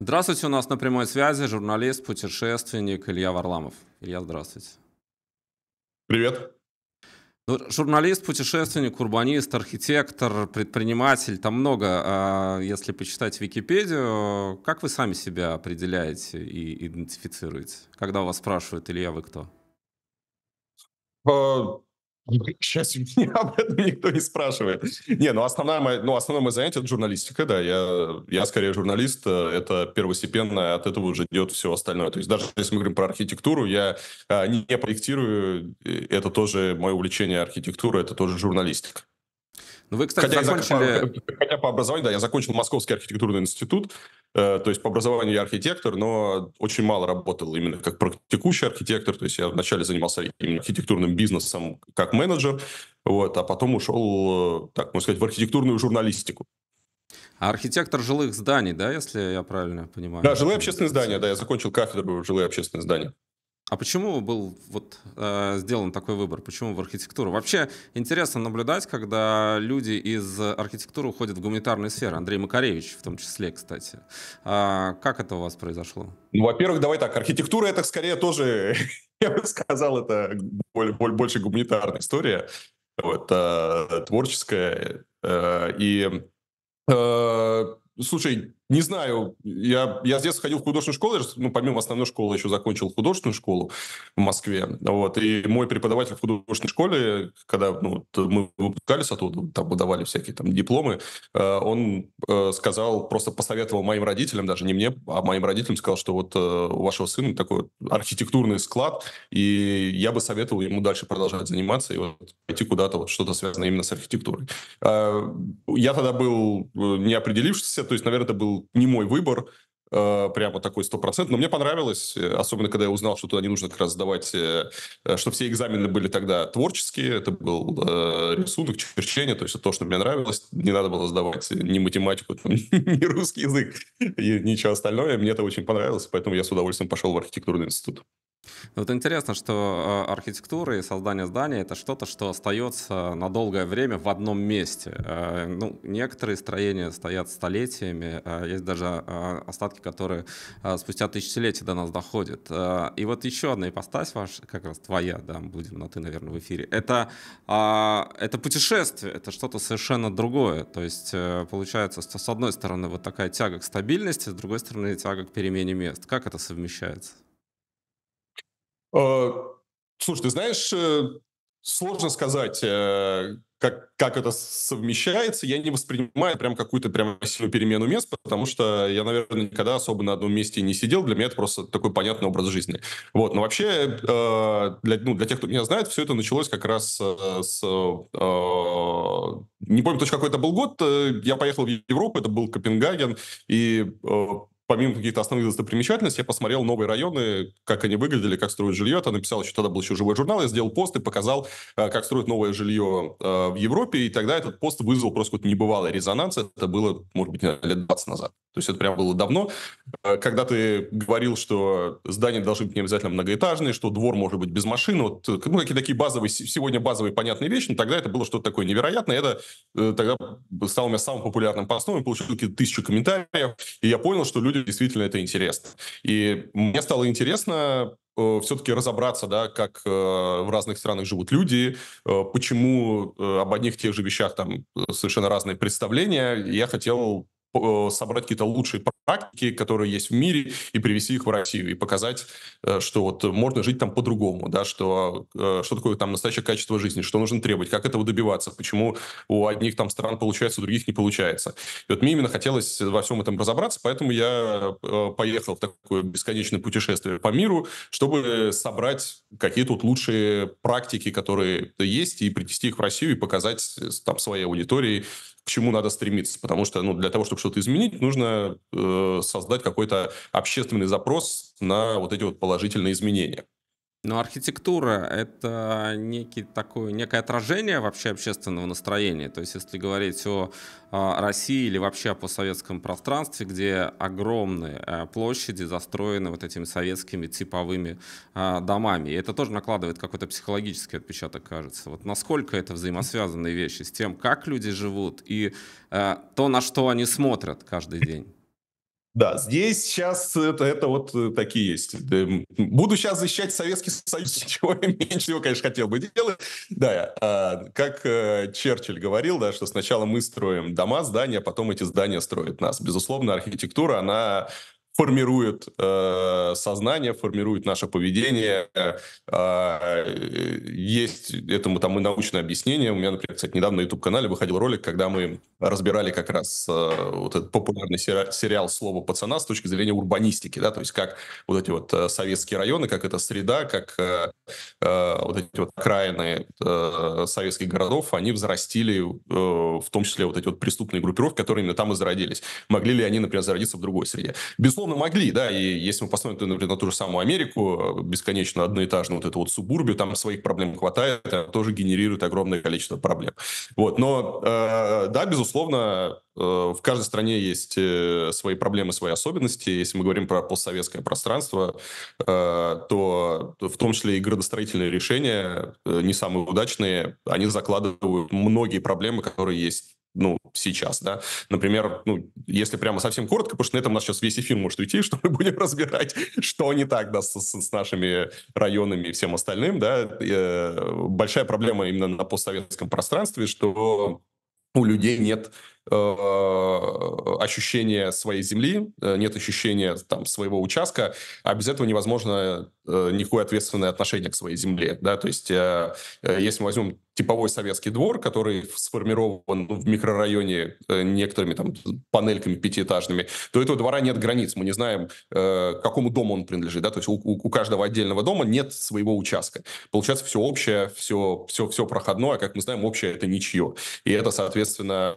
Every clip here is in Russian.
Здравствуйте, у нас на прямой связи журналист, путешественник Илья Варламов. Илья, здравствуйте. Привет. Ну, журналист, путешественник, урбанист, архитектор, предприниматель, там много, а, если почитать Википедию, как вы сами себя определяете и идентифицируете? Когда вас спрашивают, Илья, вы кто? Э, к счастью, меня об этом никто не спрашивает. Не, ну, основная моя, ну основное мое занятие – это журналистика, да. Я, я скорее журналист, э, это первостепенно, от этого уже идет все остальное. То есть даже если мы говорим про архитектуру, я а, э, не, не проектирую, э, это тоже мое увлечение архитектура. это тоже журналистика. Ну, вы, кстати, хотя закончили... Я, хотя по образованию, да, я закончил Московский архитектурный институт, Э, то есть по образованию я архитектор, но очень мало работал именно как практикующий архитектор, то есть я вначале занимался именно архитектурным бизнесом как менеджер, вот, а потом ушел, э, так можно сказать, в архитектурную журналистику. А архитектор жилых зданий, да, если я правильно понимаю? Да, жилые общественные здания, да, я закончил кафедру жилые общественные здания. А почему был вот э, сделан такой выбор? Почему в архитектуру? Вообще интересно наблюдать, когда люди из архитектуры уходят в гуманитарную сферу. Андрей Макаревич в том числе, кстати. А, как это у вас произошло? Ну, во-первых, давай так. Архитектура это скорее тоже, я бы сказал, это больше гуманитарная история, вот, э, творческая. Э, и э, Слушай, не знаю, я, я с детства ходил в художественную школу, ну, помимо основной школы еще закончил художественную школу в Москве, вот, и мой преподаватель в художественной школе, когда ну, мы выпускались оттуда, там выдавали всякие там дипломы, э, он э, сказал, просто посоветовал моим родителям, даже не мне, а моим родителям сказал, что вот э, у вашего сына такой архитектурный склад, и я бы советовал ему дальше продолжать заниматься и вот пойти куда-то, вот что-то связанное именно с архитектурой. Я тогда был не неопределившийся, то есть, наверное, это был не мой выбор, э, прямо такой стопроцентный. Но мне понравилось, э, особенно когда я узнал, что туда не нужно как раз сдавать, э, что все экзамены были тогда творческие, это был рисунок, черчение, то есть то, что мне нравилось, не надо было сдавать ни математику, там, ни русский язык, и ничего остальное. Мне это очень понравилось, поэтому я с удовольствием пошел в архитектурный институт. Ну, вот интересно, что э, архитектура и создание здания — это что-то, что остается на долгое время в одном месте. Э, ну, некоторые строения стоят столетиями, э, есть даже остатки, которые спустя тысячелетия до нас доходят. И вот еще одна ипостась ваша, как раз твоя, да, будем на «ты», наверное, в эфире, это, это путешествие, это что-то совершенно другое. То есть получается, что с одной стороны вот такая тяга к стабильности, с другой стороны тяга к перемене мест. Как это совмещается? — Э, слушай, ты знаешь, э, сложно сказать, э, как, как это совмещается. Я не воспринимаю прям какую-то прям сильную перемену мест, потому что я, наверное, никогда особо на одном месте не сидел. Для меня это просто такой понятный образ жизни. Вот. Но вообще, для, ну, для тех, кто меня знает, все это началось как раз с... Не помню точно, какой это был год. Я поехал в Европу, это был Копенгаген, и помимо каких-то основных достопримечательностей, я посмотрел новые районы, как они выглядели, как строят жилье. Я написал еще, тогда был еще живой журнал, я сделал пост и показал, э, как строят новое жилье э, в Европе. И тогда этот пост вызвал просто какой-то небывалый резонанс. Это было, может быть, лет 20 назад. То есть это прям было давно. Э, когда ты говорил, что здания должны быть не обязательно многоэтажные, что двор может быть без машины, вот ну, какие-то такие базовые, сегодня базовые понятные вещи, но тогда это было что-то такое невероятное. Это тогда стало у меня самым популярным постом, я получил какие-то тысячи комментариев, и я понял, что люди неужели действительно это интересно? И мне стало интересно э, все-таки разобраться, да, как э, в разных странах живут люди, э, почему э, об одних тех же вещах там э, совершенно разные представления. Я хотел Э, собрать какие-то лучшие практики, которые есть в мире, и привести их в Россию, и показать, э, что вот можно жить там по-другому, да, что, э, что такое там настоящее качество жизни, что нужно требовать, как этого добиваться, почему у одних там стран получается, у других не получается. И вот мне именно хотелось во всем этом разобраться, поэтому я поехал в такое бесконечное путешествие по миру, чтобы собрать какие тут лучшие практики, которые есть, и принести их в Россию и показать там своей аудитории, к чему надо стремиться, потому что ну, для того, чтобы что-то изменить, нужно э, создать какой-то общественный запрос на вот эти вот положительные изменения. Но архитектура — это некий такой, некое отражение вообще общественного настроения. То есть если говорить о а, России или вообще о постсоветском пространстве, где огромные а, площади застроены вот этими советскими типовыми а, домами. И это тоже накладывает какой-то психологический отпечаток, кажется. Вот насколько это взаимосвязанные вещи с тем, как люди живут и то, на что они смотрят каждый день. Да, здесь сейчас это, это вот э, такие есть. Буду сейчас защищать Советский Союз, чего я меньше всего, конечно, хотел бы делать. Да, а, как э, Черчилль говорил, да, что сначала мы строим дома, здания, а потом эти здания строят нас. Безусловно, архитектура, она формирует э, сознание, формирует наше поведение. А, э, есть этому там и научное объяснение. У меня, например, кстати, недавно на YouTube-канале выходил ролик, когда мы разбирали как раз э, вот этот популярный сериал «Слово пацана» с точки зрения урбанистики, да, то есть как вот эти вот э, советские районы, как эта среда, как э, вот эти вот окраины советских городов, они взрастили в том числе вот эти вот преступные группировки, которые именно там и зародились. Могли ли они, например, зародиться в другой среде? Безусловно, могли, да, и если мы посмотрим, например, на ту же самую Америку, бесконечно одноэтажную вот эту вот субурбию, там своих проблем хватает, тоже генерирует огромное количество проблем. Вот, но э, да, безусловно, безусловно, э, в каждой стране есть э, свои проблемы, свои особенности. Если мы говорим про постсоветское пространство, э, то в том числе и градостроительные решения, не самые удачные, они закладывают многие проблемы, которые есть ну, сейчас, да. Например, ну, если прямо совсем коротко, потому что на этом у нас сейчас весь эфир может уйти, что мы будем разбирать, что не так, да, с, с нашими районами и всем остальным, да. Э, большая проблема именно на постсоветском пространстве, что у людей нет Э, ощущение своей земли, э, нет ощущения там своего участка, а без этого невозможно э, никакое ответственное отношение к своей земле, да, то есть если мы возьмем типовой советский двор, который сформирован в микрорайоне некоторыми там панельками пятиэтажными, то этого двора нет границ, мы не знаем, к какому дому он принадлежит, да, то есть у, у каждого отдельного дома нет своего участка. Получается, все общее, все, все, все проходное, а как мы знаем, общее это ничье. И это, соответственно,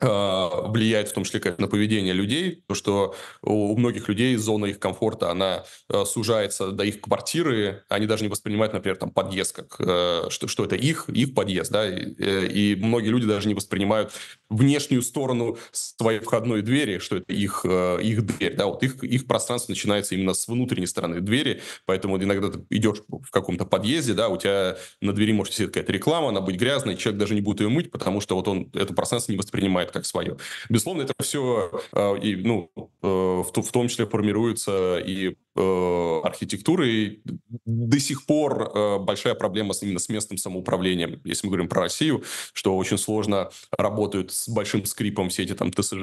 а, влияет в том числе как на поведение людей, то что у многих людей зона их комфорта, она а, сужается до их квартиры, они даже не воспринимают, например, там подъезд как, э, что, что это их, их подъезд, да, и, э, и многие люди даже не воспринимают внешнюю сторону своей входной двери, что это их, э, их дверь, да, вот их, их пространство начинается именно с внутренней стороны двери, поэтому иногда ты идешь в каком-то подъезде, да, у тебя на двери может сидеть какая-то реклама, она будет грязной, человек даже не будет ее мыть, потому что вот он это пространство не воспринимает так, как свое. Безусловно, это все, э, и, ну, э, в, в том числе формируется и Э, архитектурой. До сих пор э, большая проблема именно с местным самоуправлением. Если мы говорим про Россию, что очень сложно работают с большим скрипом все эти там ТСЖ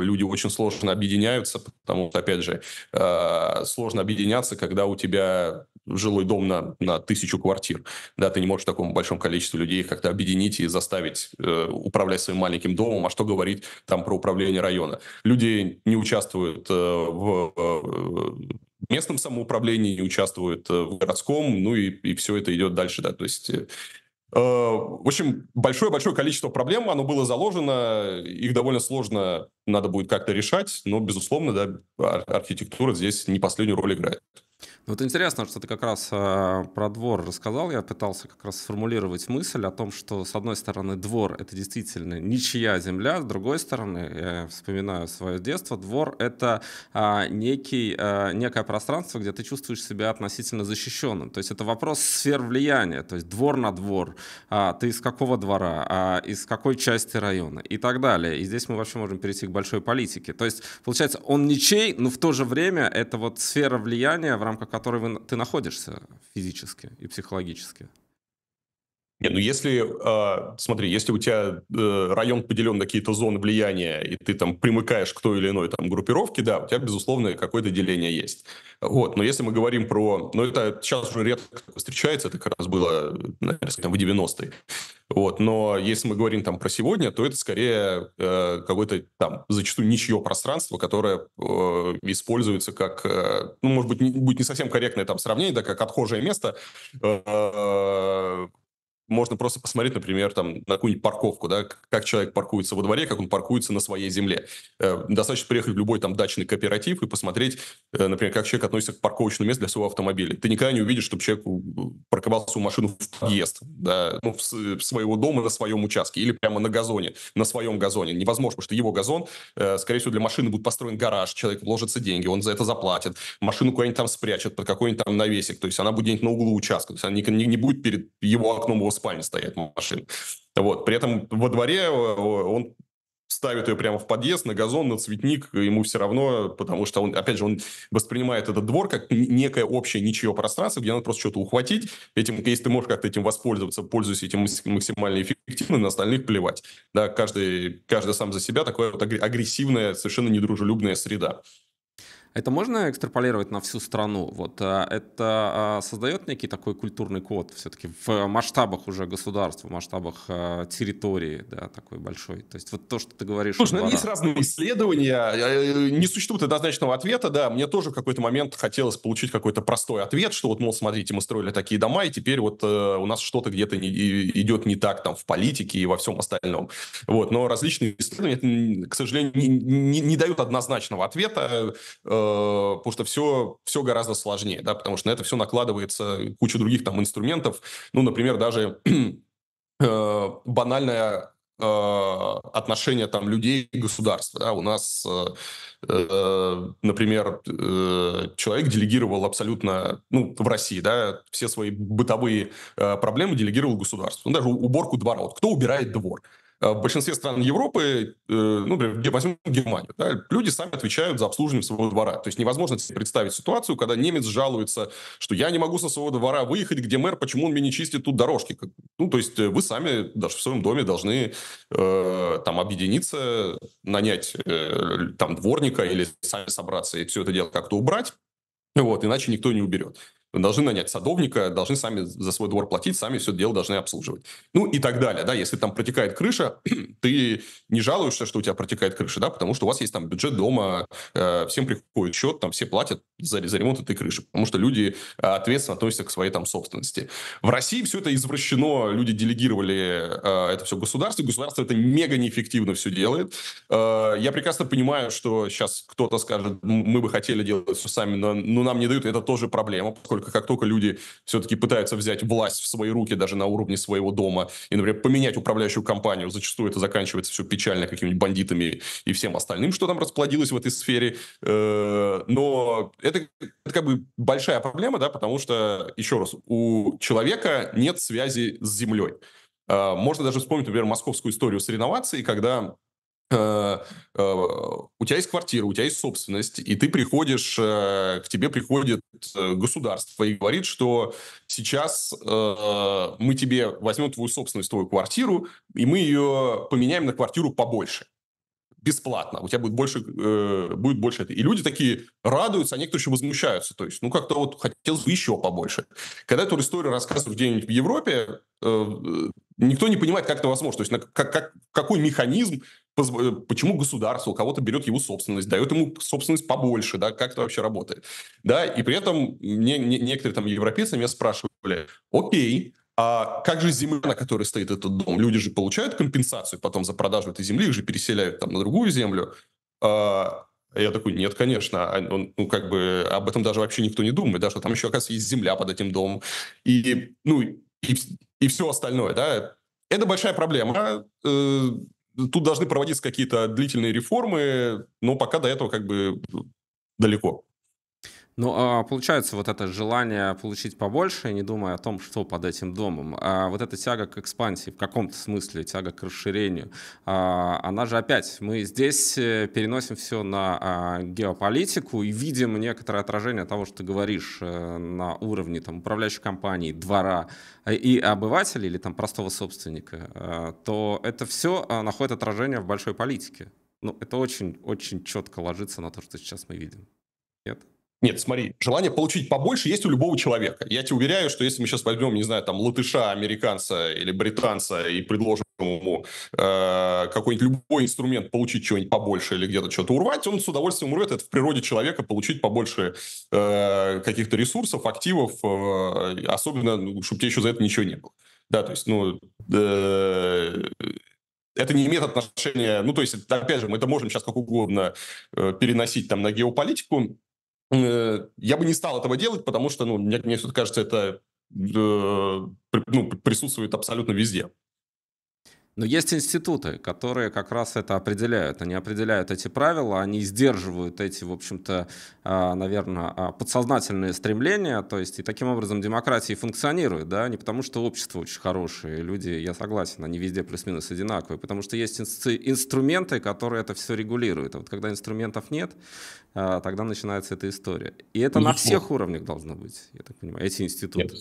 люди очень сложно объединяются, потому что, опять же, э, сложно объединяться, когда у тебя жилой дом на, на тысячу квартир. Да, ты не можешь такому большом количеству людей как-то объединить и заставить э, управлять своим маленьким домом, а что говорить там про управление района. Люди не участвуют э, в местном самоуправлении, не участвуют э, в городском, ну и, и все это идет дальше, да, то есть... Э, э, в общем, большое-большое количество проблем, оно было заложено, их довольно сложно надо будет как-то решать, но, безусловно, да, архитектура здесь не последнюю роль играет. Ну, вот интересно, что ты как раз э, про двор рассказал. Я пытался как раз сформулировать мысль о том, что, с одной стороны, двор — это действительно ничья земля, с другой стороны, я вспоминаю свое детство, двор — это э, некий, э, некое пространство, где ты чувствуешь себя относительно защищенным. То есть это вопрос сфер влияния, то есть двор на двор, э, ты из какого двора, э, из какой части района и так далее. И здесь мы вообще можем перейти к большой политике. То есть, получается, он ничей, но в то же время это вот сфера влияния, в рамках которой вы, ты находишься физически и психологически? Не, ну если, э, смотри, если у тебя э, район поделен на какие-то зоны влияния, и ты там примыкаешь к той или иной там группировке, да, у тебя, безусловно, какое-то деление есть. Вот, но если мы говорим про... Ну это сейчас уже редко встречается, это как раз было, наверное, там, в 90-е. Вот, но если мы говорим там про сегодня, то это скорее э, какое-то там зачастую ничье пространство, которое э, используется как, э, ну, может быть, не, будет не совсем корректное там сравнение, да, как отхожее место, э, можно просто посмотреть, например, там, на какую-нибудь парковку, да, как человек паркуется во дворе, как он паркуется на своей земле. Э, достаточно приехать в любой там дачный кооператив и посмотреть, э, например, как человек относится к парковочному месту для своего автомобиля. Ты никогда не увидишь, чтобы человек парковал у машину в подъезд, да, ну, своего дома на своем участке или прямо на газоне, на своем газоне. Невозможно, потому что его газон, э, скорее всего, для машины будет построен гараж, человек вложится деньги, он за это заплатит, машину куда-нибудь там спрячет под какой-нибудь там навесик, то есть она будет где-нибудь на углу участка, то есть она не, не, не будет перед его окном его спальне стоят машины. Вот. При этом во дворе э, он ставит ее прямо в подъезд, на газон, на цветник, ему все равно, потому что он, опять же, он воспринимает этот двор как некое общее ничего пространство, где надо просто что-то ухватить. Этим, если ты можешь как-то этим воспользоваться, пользуясь этим максимально эффективно, на остальных плевать. Да, каждый, каждый сам за себя, такая вот агрессивная, совершенно недружелюбная среда. Это можно экстраполировать на всю страну? Вот э, это э, создает некий такой культурный код все-таки в масштабах уже государства, в масштабах э, территории, да, такой большой. То есть вот то, что ты говоришь. Слушай, ну, есть разные исследования, не существует однозначного ответа, да. Мне тоже в какой-то момент хотелось получить какой-то простой ответ, что вот, мол, смотрите, мы строили такие дома, и теперь вот у нас что-то где-то не, идет не так там в политике и во всем остальном. Вот, но различные исследования, к сожалению, не, не, не дают однозначного ответа. Э, Э, потому что все, все гораздо сложнее, да, потому что на это все накладывается куча других там инструментов, ну, например, даже э, банальная э, отношения там людей и государства. Да? У нас, например, человек делегировал абсолютно, ну, в России, да, все свои бытовые проблемы делегировал государству. Ну, даже уборку двора. Вот кто убирает двор? А в большинстве стран Европы, э, ну, например, возьмем Германию, да, люди сами отвечают за обслуживание своего двора. То есть невозможно себе представить ситуацию, когда немец жалуется, что я не могу со своего двора выехать, где мэр, почему он мне не чистит тут дорожки. Ну, то есть э, вы сами даже в своем доме должны э, там объединиться, нанять э, там дворника или сами собраться и все это дело как-то убрать. Вот, иначе никто не уберет должны нанять садовника, должны сами за свой двор платить, сами все дело должны обслуживать. Ну и так далее, да, если там протекает крыша, ты не жалуешься, что у тебя протекает крыша, да, потому что у вас есть там бюджет дома, э, всем приходит счет, там все платят за, за ремонт этой крыши, потому что люди э, ответственно относятся к своей там собственности. В России все это извращено, люди делегировали э, это все государству, государство это мега неэффективно все делает. Э, я прекрасно понимаю, что сейчас кто-то скажет, мы бы хотели делать все сами, но, но нам не дают, это тоже проблема, поскольку только как только люди все-таки пытаются взять власть в свои руки, даже на уровне своего дома, и, например, поменять управляющую компанию, зачастую это заканчивается все печально какими-нибудь бандитами и всем остальным, что там расплодилось в этой сфере. Э, но это, это как бы большая проблема, да, потому что, еще раз, у человека нет связи с землей. А, можно даже вспомнить, например, московскую историю с реновацией, когда Э, э, у тебя есть квартира, у тебя есть собственность, и ты приходишь, э, к тебе приходит государство и говорит, что сейчас мы тебе возьмем твою собственность, твою квартиру, и мы ее поменяем на квартиру побольше бесплатно, у тебя будет больше, будет больше этой. И люди такие радуются, а некоторые еще возмущаются. То есть, ну, как-то вот хотелось бы еще побольше. Когда эту историю рассказывают где-нибудь в Европе, никто не понимает, как это возможно. То есть, как, как, какой механизм Э, почему государство у кого-то берет его собственность, дает ему собственность побольше, да, как это вообще работает, да, и при этом мне, не, некоторые там европейцы меня спрашивали, окей, а как же земля, на которой стоит этот дом? Люди же получают компенсацию потом за продажу этой земли, их же переселяют там на другую землю. А, я такой, нет, конечно, а, он, ну, как бы об этом даже вообще никто не думает, да, что там еще, оказывается, есть земля под этим домом, и, ну, и, и все остальное, да. Это большая проблема, э, Тут должны проводиться какие-то длительные реформы, но пока до этого как бы далеко. Ну, а, получается, вот это желание получить побольше, не думая о том, что под этим домом, а вот эта тяга к экспансии, в каком-то смысле, тяга к расширению, а, она же опять, мы здесь э, переносим все на а, геополитику и видим некоторое отражение того, что ты говоришь э, на уровне там, управляющей компании, двора э, и обывателя или там простого собственника, то это все находит отражение в большой политике. Ну, это очень-очень четко ложится на то, что сейчас мы видим. Нет? Нет, смотри, желание получить побольше есть у любого человека. Я тебе уверяю, что если мы сейчас возьмем, не знаю, там, латыша, американца или британца и предложим ему э, какой-нибудь любой инструмент получить что нибудь побольше или где-то что-то урвать, он с удовольствием урвет. Это в природе человека получить побольше э, каких-то ресурсов, активов, э, особенно, ну, чтобы тебе еще за это ничего не было. Да, то есть, ну, э, это не имеет отношения, ну, то есть, опять же, мы это можем сейчас как угодно э, переносить там на геополитику, Э, я бы не стал этого делать, потому что, ну, мне, мне все-таки кажется, это э, ну, присутствует абсолютно везде. Но есть институты, которые как раз это определяют. Они определяют эти правила, они сдерживают эти, в общем-то, а, наверное, а, подсознательные стремления. То есть, и таким образом демократия функционирует, да, не потому что общество очень хорошее, люди, я согласен, они везде плюс-минус одинаковые, потому что есть инструменты, которые это все регулируют. А вот когда инструментов нет, а, тогда начинается эта история. И это не ну, на всех уровнях должно быть, я так понимаю, эти институты. Нет,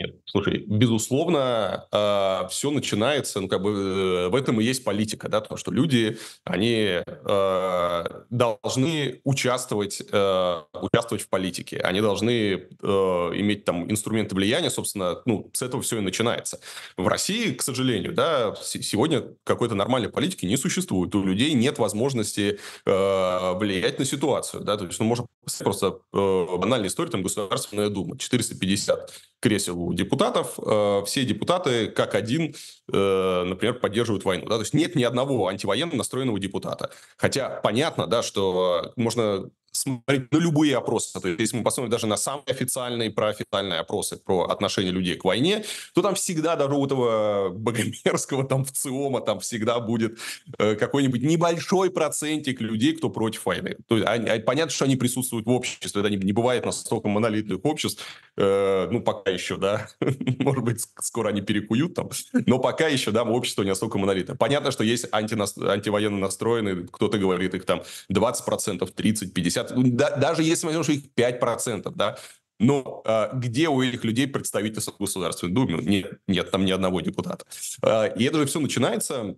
нет, слушай, безусловно, э, а, все начинается, ну, как бы, э, в этом и есть политика, да, то, что люди, они э, должны участвовать, э, участвовать в политике, они должны э, иметь там инструменты влияния, собственно, ну, с этого все и начинается. В России, к сожалению, да, сегодня какой-то нормальной политики не существует, у людей нет возможности э, влиять на ситуацию, да, то есть, ну, можно просто э, банальная история, там, Государственная Дума, 450 кресел депутатов, э, все депутаты как один, э, например, поддерживают войну. Да? То есть нет ни одного антивоенно настроенного депутата. Хотя понятно, да, что можно смотреть на любые опросы, то есть если мы посмотрим даже на самые официальные проофициальные опросы про отношение людей к войне, то там всегда даже у этого богомерского там ВЦИОМа там всегда будет э, какой-нибудь небольшой процентик людей, кто против войны. То есть они, понятно, что они присутствуют в обществе, это не, не бывает настолько монолитных обществ, э, ну пока еще, да, может быть скоро они перекуют там, но пока еще, да, общество не настолько монолитно. Понятно, что есть анти, антивоенно настроенные, кто-то говорит их там 20%, 30%, 50%, 50, да, даже если мы возьмем, что их 5%, да, но а, где у этих людей представительство в Государственной Думе? Нет, нет там ни одного депутата. А, и это же все начинается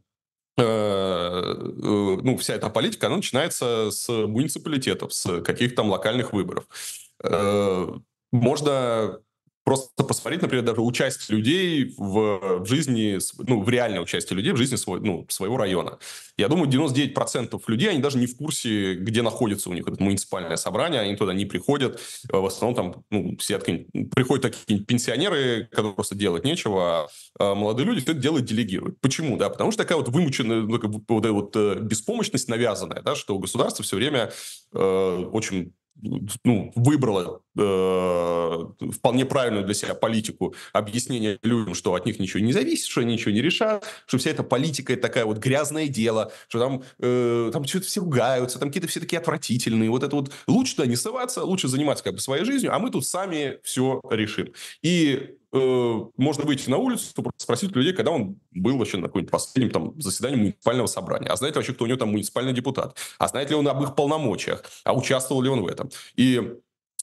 а, э, ну, вся эта политика, она начинается с муниципалитетов, с каких-то там локальных выборов. Э, можно просто посмотреть, например, даже участие людей в, в жизни, ну, в реальное участие людей в жизни свой, ну, своего района. Я думаю, 99% людей, они даже не в курсе, где находится у них это муниципальное собрание, они туда не приходят. Э, в основном там ну, сидят, приходят такие пенсионеры, которые просто делать нечего, а молодые люди это дело делегируют. Почему? Да, потому что такая вот вымученная, ну, вот, эта вот э, беспомощность навязанная, да, что государство все время э, очень ну, выбрала э, вполне правильную для себя политику объяснение людям, что от них ничего не зависит, что они ничего не решат, что вся эта политика – это такая вот грязное дело, что там, э, там что-то все ругаются, там какие-то все такие отвратительные. Вот это вот лучше туда не соваться, лучше заниматься как бы своей жизнью, а мы тут сами все решим. И э, можно выйти на улицу, спросить людей, когда он был вообще на каком-нибудь последнем там, заседании муниципального собрания. А знает ли вообще, кто у него там муниципальный депутат? А знает ли он об их полномочиях? А участвовал ли он в этом? И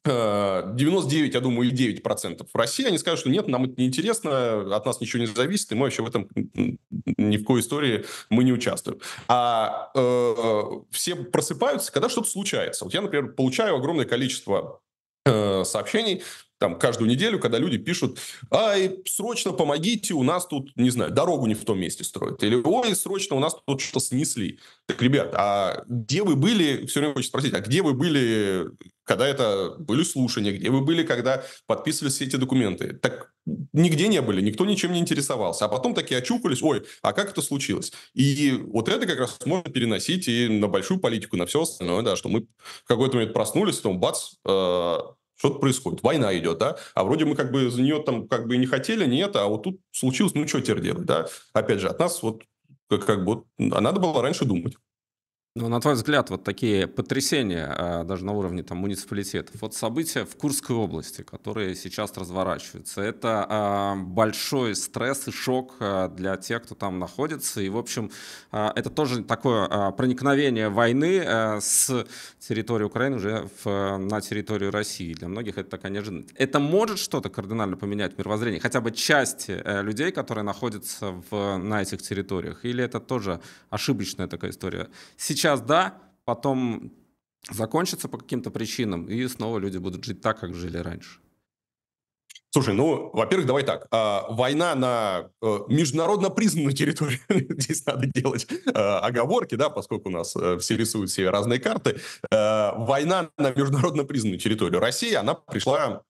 99, э, я думаю, 9 процентов в России, они скажут, что нет, нам это неинтересно, от нас ничего не зависит, и мы вообще в этом ни в коей истории мы не участвуем. А э, все просыпаются, когда что-то случается. Вот я, например, получаю огромное количество э, сообщений там каждую неделю, когда люди пишут, ай, срочно помогите, у нас тут, не знаю, дорогу не в том месте строят. Или, ой, срочно у нас тут что то снесли. Так, ребят, а где вы были, все время хочется спросить, а где вы были, когда это были слушания, где вы были, когда подписывались все эти документы? Так нигде не были, никто ничем не интересовался. А потом такие очухались, ой, а как это случилось? И вот это как раз можно переносить и на большую политику, на все остальное, да, что мы в какой-то момент проснулись, потом бац, э- что-то происходит, война идет, да, а вроде мы как бы за нее там как бы и не хотели, нет, а вот тут случилось, ну что теперь делать, да, опять же, от нас вот как, как бы, а надо было раньше думать. Ну, на твой взгляд, вот такие потрясения а, даже на уровне там, муниципалитетов, вот события в Курской области, которые сейчас разворачиваются, это а, большой стресс и шок а, для тех, кто там находится. И, в общем, это тоже такое проникновение войны с территории Украины уже в, на территорию России. Для многих это такая неожиданность. Это может что-то кардинально поменять мировоззрение, хотя бы части э, людей, которые находятся в, на этих территориях, или это тоже ошибочная такая история? Сейчас сейчас да, потом закончится по каким-то причинам, и снова люди будут жить так, как жили раньше. Слушай, ну, во-первых, давай так. Война на международно признанной территории. Здесь надо делать оговорки, да, поскольку у нас все рисуют себе разные карты. Война на международно признанную территорию России, она пришла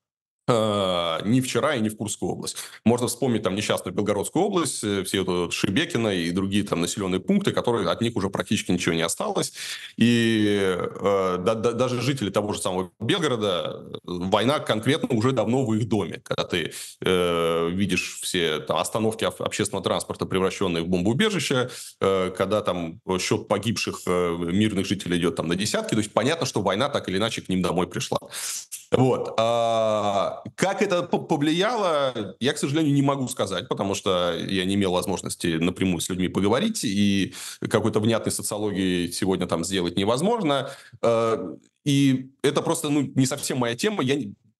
Э, не вчера и не в Курскую область. Можно вспомнить там несчастную Белгородскую область, э, все это Шибекина и другие там населенные пункты, которые от них уже практически ничего не осталось. И э, да, да, даже жители того же самого Белгорода, э, война конкретно уже давно в их доме. Когда ты э, видишь все там, остановки общественного транспорта, превращенные в бомбоубежище, э, когда там счет погибших э, мирных жителей идет там на десятки, то есть понятно, что война так или иначе к ним домой пришла. Вот. А, как это повлияло, я, к сожалению, не могу сказать, потому что я не имел возможности напрямую с людьми поговорить, и какой-то внятной социологии сегодня там сделать невозможно. А, и это просто ну, не совсем моя тема. Я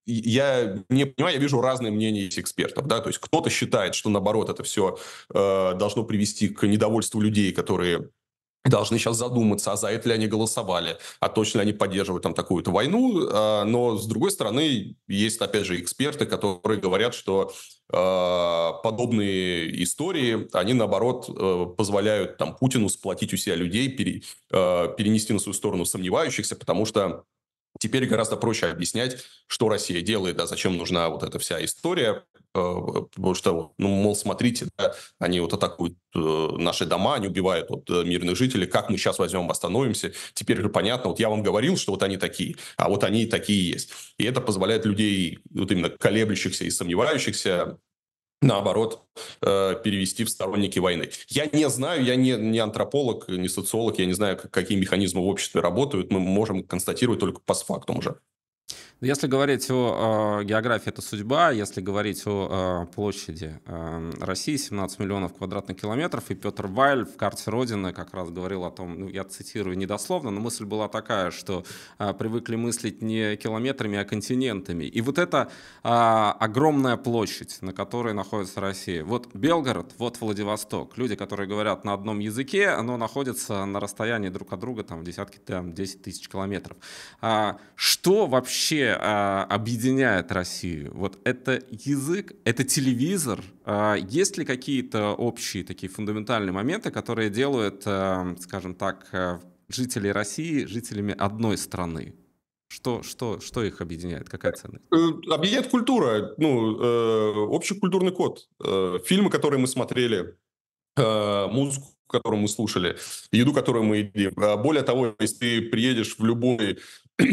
я не понимаю, я вижу разные мнения экспертов, да, то есть кто-то считает, что наоборот это все э, должно привести к недовольству людей, которые должны сейчас задуматься, а за это ли они голосовали, а точно ли они поддерживают там такую-то войну. А, но, с другой стороны, есть, опять же, эксперты, которые говорят, что а, подобные истории, они, наоборот, э, позволяют там Путину сплотить у себя людей, а, перенести на свою сторону сомневающихся, потому что Теперь гораздо проще объяснять, что Россия делает, да, зачем нужна вот эта вся история, Э, потому что, ну, мол, смотрите, да, они вот атакуют э, наши дома, они убивают вот э, мирных жителей, как мы сейчас возьмем, остановимся, теперь же понятно, вот я вам говорил, что вот они такие, а вот они и такие есть. И это позволяет людей, вот именно колеблющихся и сомневающихся, наоборот, перевести в сторонники войны. Я не знаю, я не, не антрополог, не социолог, я не знаю, какие механизмы в обществе работают, мы можем констатировать только по факту уже. Ну, если говорить о э, географии, это судьба. Если говорить о э, площади э, России, 17 миллионов квадратных километров. И Петр Вайль в «Карте Родины» как раз говорил о том, ну, я цитирую недословно, но мысль была такая, что э, привыкли мыслить не километрами, а континентами. И вот это э, огромная площадь, на которой находится Россия. Вот Белгород, вот Владивосток. Люди, которые говорят на одном языке, оно находится на расстоянии друг от друга там, десятки, там, 10 тысяч километров. А, что вообще а, объединяет Россию? Вот это язык, это телевизор. А, есть ли какие-то общие такие фундаментальные моменты, которые делают, а, скажем так, э, жителей России жителями одной страны? Что, что, что их объединяет? Какая ценность? Объединяет культура, ну, э, общий культурный код. Э, фильмы, которые мы смотрели, э, музыку, которую мы слушали, еду, которую мы едим. Более того, если ты приедешь в любой Э,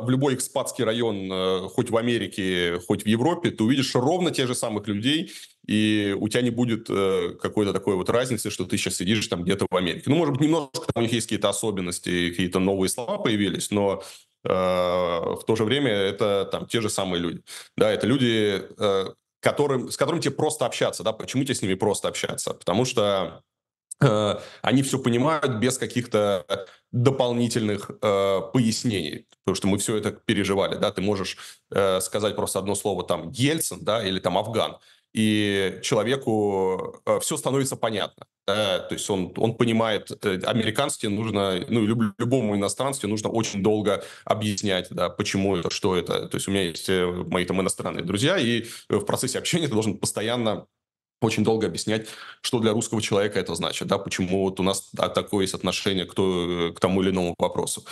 в любой экспатский район, э, хоть в Америке, хоть в Европе, ты увидишь ровно тех же самых людей, и у тебя не будет э, какой-то такой вот разницы, что ты сейчас сидишь там где-то в Америке. Ну, может быть, немножко там у них есть какие-то особенности, какие-то новые слова появились, но э, в то же время это там те же самые люди. Да, это люди, э, которым, с которыми тебе просто общаться, да, почему тебе с ними просто общаться? Потому что Э, они все понимают без каких-то дополнительных э, пояснений, потому что мы все это переживали, да, ты можешь э, сказать просто одно слово, там, Ельцин, да, или там Афган, и человеку э, все становится понятно, да, то есть он, он понимает, э, американски нужно, ну, люб, любому иностранству нужно очень долго объяснять, да, почему это, что это, то есть у меня есть э, мои там иностранные друзья, и в процессе общения ты должен постоянно очень долго объяснять, что для русского человека это значит, да, почему вот у нас такое есть отношение к, то, э, к тому или иному вопросу.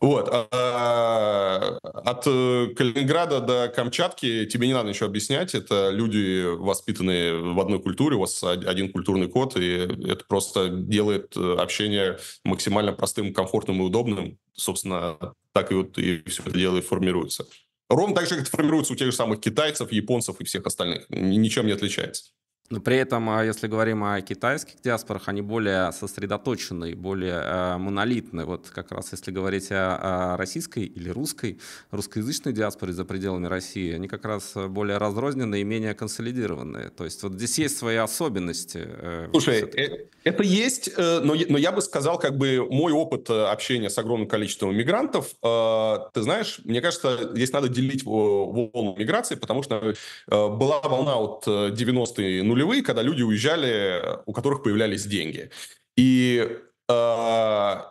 Вот. А, от э, Калининграда до Камчатки тебе не надо ничего объяснять. Это люди, воспитанные в одной культуре, у вас один культурный код, и это просто делает э, общение максимально простым, комфортным и удобным. Собственно, так и вот и все это дело и формируется. Ровно так же, как это формируется у тех же самых китайцев, японцев и всех остальных. Ничем не отличается. Но при этом, а, если говорим о китайских диаспорах, они более сосредоточены, более а, монолитны. Вот как раз если говорить о российской или русской, русскоязычной диаспоре за пределами России, они как раз более разрозненные и менее консолидированные. То есть вот здесь есть свои особенности. Э, Слушай, все э, это есть, э, но я бы сказал, как бы мой опыт общения с огромным количеством мигрантов, ты знаешь, мне кажется, здесь надо делить волну миграции, потому что была волна от 90-е, нулевые, когда люди уезжали, э, у которых появлялись деньги. И э,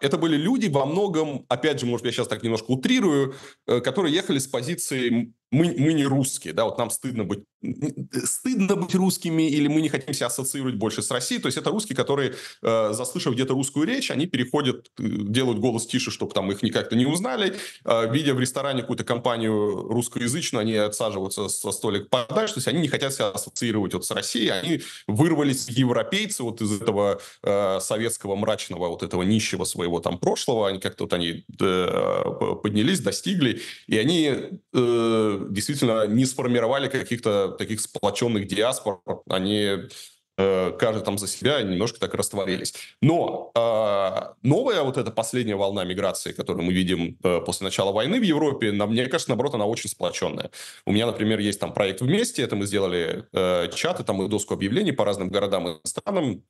это были люди во многом, опять же, может, я сейчас так немножко утрирую, э, которые ехали с позиции мы, мы не русские, да, вот нам стыдно быть, э, стыдно быть русскими, или мы не хотим себя ассоциировать больше с Россией, то есть это русские, которые, э, заслышав где-то русскую речь, они переходят, э, делают голос тише, чтобы там их никак-то не узнали, э, видя в ресторане какую-то компанию русскоязычную, они отсаживаются со столик подальше, то есть они не хотят себя ассоциировать вот с Россией, они вырвались европейцы вот из этого э, советского мрачного вот этого нищего своего там прошлого, они как-то вот они э, поднялись, достигли, и они э, действительно не сформировали каких-то таких сплоченных диаспор. Они э, каждый там за себя немножко так растворились. Но э, новая вот эта последняя волна миграции, которую мы видим э, после начала войны в Европе, на, мне кажется, наоборот, она очень сплоченная. У меня, например, есть там проект «Вместе», это мы сделали э, чаты, там и доску объявлений по разным городам и странам,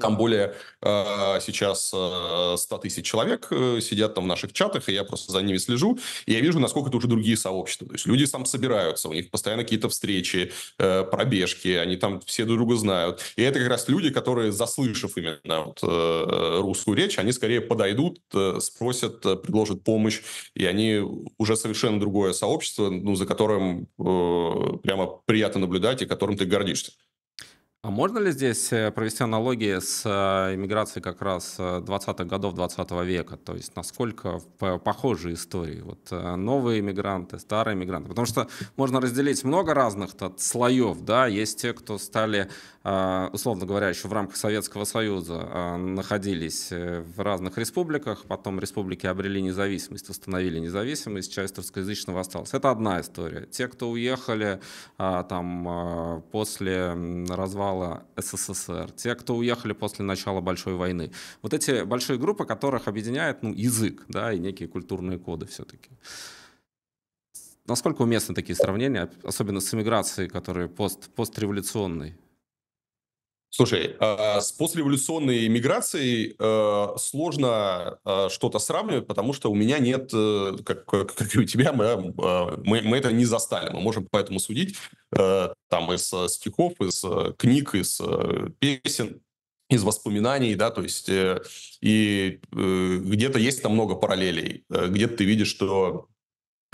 там более э, сейчас э, 100 тысяч человек э, сидят там в наших чатах, и я просто за ними слежу, и я вижу, насколько это уже другие сообщества. То есть люди там собираются, у них постоянно какие-то встречи, э, пробежки, они там все друг друга знают. И это как раз люди, которые, заслышав именно вот, э, русскую речь, они скорее подойдут, э, спросят, э, предложат помощь, и они уже совершенно другое сообщество, ну, за которым э, прямо приятно наблюдать и которым ты гордишься. А можно ли здесь э, провести аналогии с иммиграцией э, как раз 20-х э, годов 20 века? То есть насколько похожи истории? Вот новые иммигранты, старые иммигранты. Потому что можно разделить много разных слоев. Да? Есть те, кто стали а, условно говоря, еще в рамках Советского Союза а, находились э, в разных республиках, потом республики обрели независимость, установили независимость, часть русскоязычного осталась. Это одна история. Те, кто уехали а, там, после развала СССР, те, кто уехали после начала Большой войны. Вот эти большие группы, которых объединяет ну, язык да, и некие культурные коды все-таки. Насколько уместны такие сравнения, особенно с эмиграцией, которая пост, постреволюционной? Слушай, а, с послереволюционной миграцией а, сложно а, что-то сравнивать, потому что у меня нет, э, как, как и у тебя, мы, мы, мы это не застали. Мы можем поэтому судить э, там из э, стихов, из книг, из песен, из воспоминаний, да, то есть и где-то есть там много параллелей, где-то ты видишь, что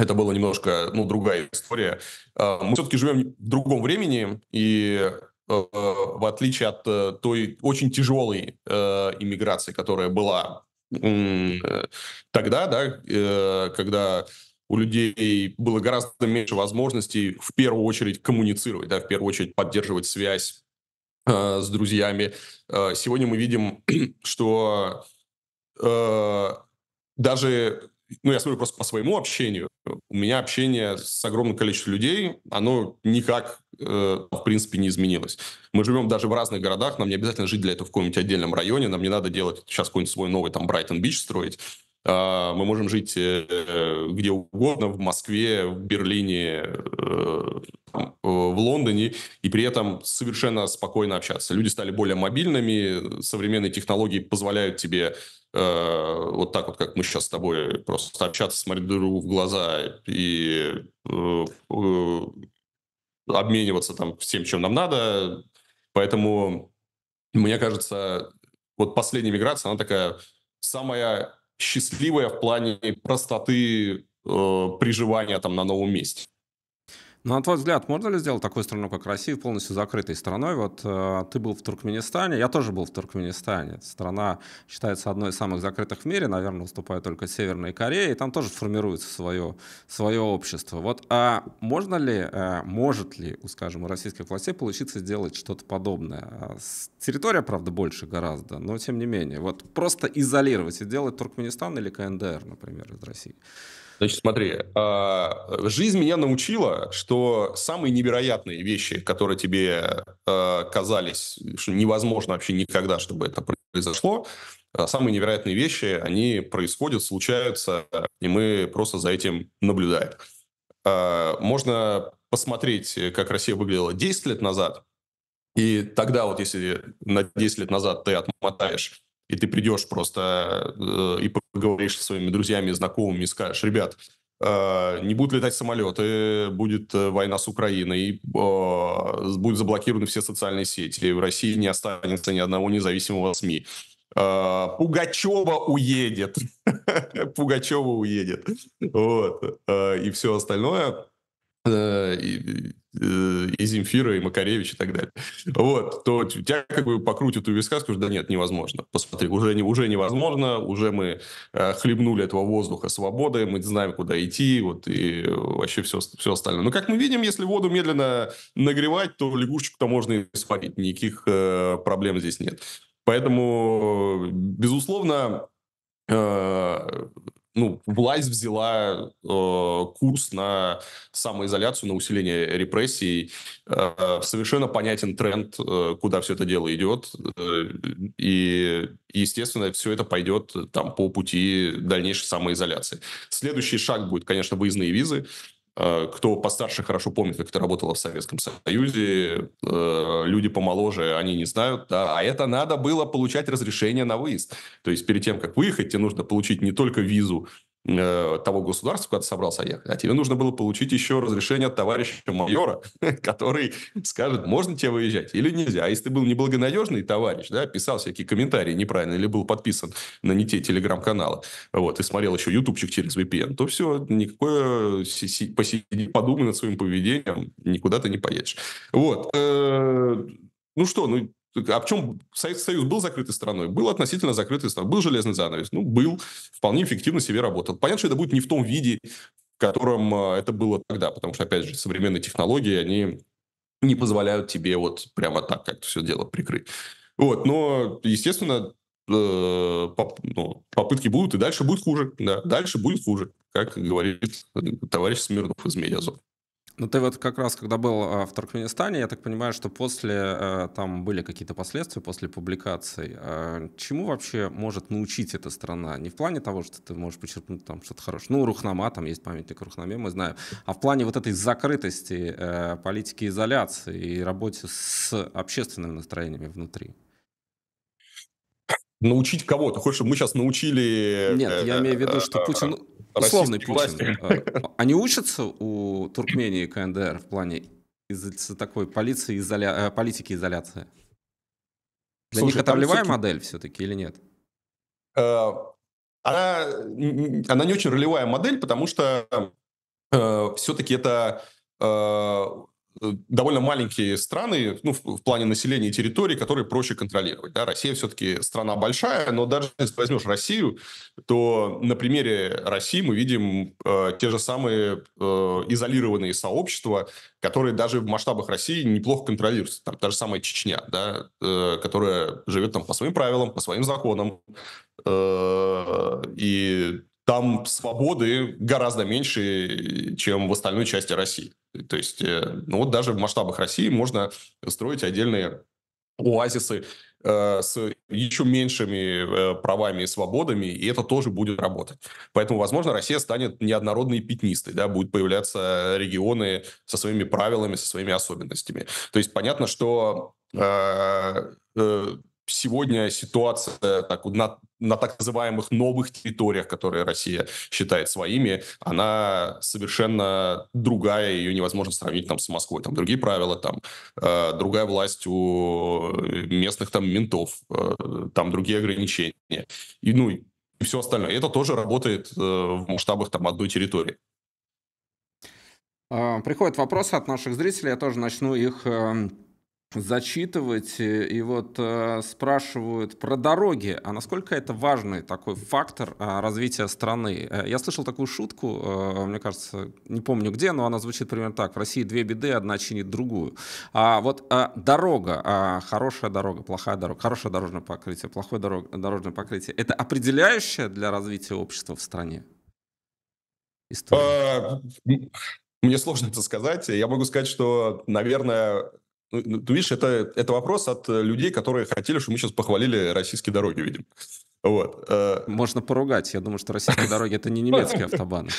это была немножко, ну, другая история. Мы все-таки живем в другом времени, и Э, в отличие от э, той очень тяжелой э, иммиграции, которая была тогда, да, когда у людей было гораздо меньше возможностей в первую очередь коммуницировать, да, в первую очередь поддерживать связь э, с друзьями. Э, сегодня мы видим, что э, даже ну, я смотрю просто по своему общению. У меня общение с огромным количеством людей, оно никак, э, в принципе, не изменилось. Мы живем даже в разных городах, нам не обязательно жить для этого в каком-нибудь отдельном районе, нам не надо делать сейчас какой-нибудь свой новый там Брайтон-Бич строить. А, мы можем жить э, э, где угодно, в Москве, в Берлине, э, в Лондоне, и при этом совершенно спокойно общаться. Люди стали более мобильными, современные технологии позволяют тебе вот так вот, как мы сейчас с тобой, просто общаться, смотреть друг другу в глаза и обмениваться там всем, чем нам надо. Поэтому, мне кажется, вот последняя миграция, она такая самая счастливая в плане простоты э, приживания там на новом месте. Ну, на твой взгляд, можно ли сделать такую страну, как Россия, полностью закрытой страной? Вот э, ты был в Туркменистане, я тоже был в Туркменистане. Страна считается одной из самых закрытых в мире, наверное, уступая только Северной Корее, и там тоже формируется свое, свое общество. Вот, а можно ли, э, может ли, скажем, у российских властей получиться сделать что-то подобное? А, территория, правда, больше гораздо, но тем не менее. Вот просто изолировать и делать Туркменистан или КНДР, например, из России. Значит, смотри, а, жизнь меня научила, что самые невероятные вещи, которые тебе а, казались, что невозможно вообще никогда, чтобы это произошло, а, самые невероятные вещи, они происходят, случаются, и мы просто за этим наблюдаем. Можно посмотреть, как Россия выглядела 10 лет назад, и тогда вот если на 10 лет назад ты отмотаешь и ты придешь просто э, и поговоришь со своими друзьями знакомыми и скажешь, ребят, э, не будут летать самолеты, будет э, война с Украиной, э, будут заблокированы все социальные сети, в России не останется ни одного независимого СМИ. Пугачева уедет. Пугачева уедет. Вот. И все остальное. Э, и, э, и Земфира, и Макаревич, и так далее. Вот, то тебя как бы покрутят у виска, скажут, да нет, невозможно. Посмотри, уже, не, уже невозможно, уже мы э, хлебнули этого воздуха свободы, мы знаем, куда идти, вот, и вообще все, все остальное. Но, как мы видим, если воду медленно нагревать, то лягушечку-то можно и сварить, никаких э, проблем здесь нет. Поэтому, безусловно, э, ну, власть взяла э, курс на самоизоляцию, на усиление репрессий. Э, совершенно понятен тренд, э, куда все это дело идет. Э, и, естественно, все это пойдет там по пути дальнейшей самоизоляции. Следующий шаг будет, конечно, выездные визы. Э, кто постарше хорошо помнит, как это работало в Советском Союзе, э, люди помоложе, они не знают, да, а это надо было получать разрешение на выезд. То есть перед тем, как выехать, тебе нужно получить не только визу, Э, того государства, куда ты собрался ехать, а тебе нужно было получить еще разрешение от товарища майора, который скажет, можно тебе выезжать или нельзя. А если ты был неблагонадежный товарищ, да, писал всякие комментарии неправильно или был подписан на не те телеграм-каналы, вот, и смотрел еще ютубчик через VPN, то все, никакое посиди, подумай над своим поведением, никуда ты не поедешь. Вот. Э, ну что, ну, а в чем Советский Союз был закрытой страной? Был относительно закрытой страной. Был железный занавес? Ну, был. Вполне эффективно себе работал. Понятно, что это будет не в том виде, в котором э, это было тогда, потому что, опять же, современные технологии, они не позволяют тебе вот прямо так как-то все дело прикрыть. Вот, но, естественно, э, поп, ну, попытки будут, и дальше будет хуже. Да, дальше будет хуже, как говорит товарищ Смирнов из Медиазон. Ну ты вот как раз, когда был а, в Туркменистане, я так понимаю, что после э, там были какие-то последствия после публикаций. А чему вообще может научить эта страна? Не в плане того, что ты можешь почерпнуть там что-то хорошее. Ну, Рухнама, там есть памятник Рухнаме, мы знаем. А в плане вот этой закрытости, э, политики изоляции и работе с общественными настроениями внутри научить кого-то. Хочешь, чтобы мы сейчас научили... Нет, я э, имею в виду, что э, Путин... Э, условный Путин. Они учатся у Туркмении и КНДР в плане такой полиции, изоля... политики изоляции? Для Слушай, них это ролевая модель все-таки или нет? Она, она не очень ролевая модель, потому что э, все-таки это Э, довольно маленькие страны, ну, в, в плане населения и территории, которые проще контролировать. Да? Россия все-таки страна большая, но даже если возьмешь Россию, то на примере России мы видим э, те же самые э, изолированные сообщества, которые даже в масштабах России неплохо контролируются. Там та же самая Чечня, да? э, которая живет там по своим правилам, по своим законам. Э, и там свободы гораздо меньше, чем в остальной части России. То есть, э, ну вот даже в масштабах России можно строить отдельные оазисы э, с еще меньшими э, правами и свободами, и это тоже будет работать. Поэтому, возможно, Россия станет неоднородной и пятнистой, да, будут появляться регионы со своими правилами, со своими особенностями. То есть понятно, что э, э сегодня ситуация так, на на так называемых новых территориях, которые Россия считает своими, она совершенно другая, ее невозможно сравнить там с Москвой, там другие правила, там э, другая власть у э, местных там ментов, э, там другие ограничения, и ну и все остальное. И это тоже работает э, в масштабах там одной территории. А, Приходят вопросы от наших зрителей, я тоже начну их эм, зачитывать. Э, и вот э, спрашивают про дороги. А насколько это важный такой фактор э, развития страны? Э, я слышал такую шутку, э, мне кажется, не помню где, но она звучит примерно так. В России две беды, одна чинит другую. А вот э, дорога, э, хорошая дорога, плохая дорога, хорошее дорожное покрытие, плохое дорог, дорожное покрытие, это определяющее для развития общества в стране? История. А, мне сложно это сказать. Я могу сказать, что, наверное, ну, ну, ты видишь, это, это вопрос от э, людей, которые хотели, чтобы мы сейчас похвалили российские дороги, видим, Вот. Э. Можно поругать. Я думаю, что российские дороги это не немецкие автобаны.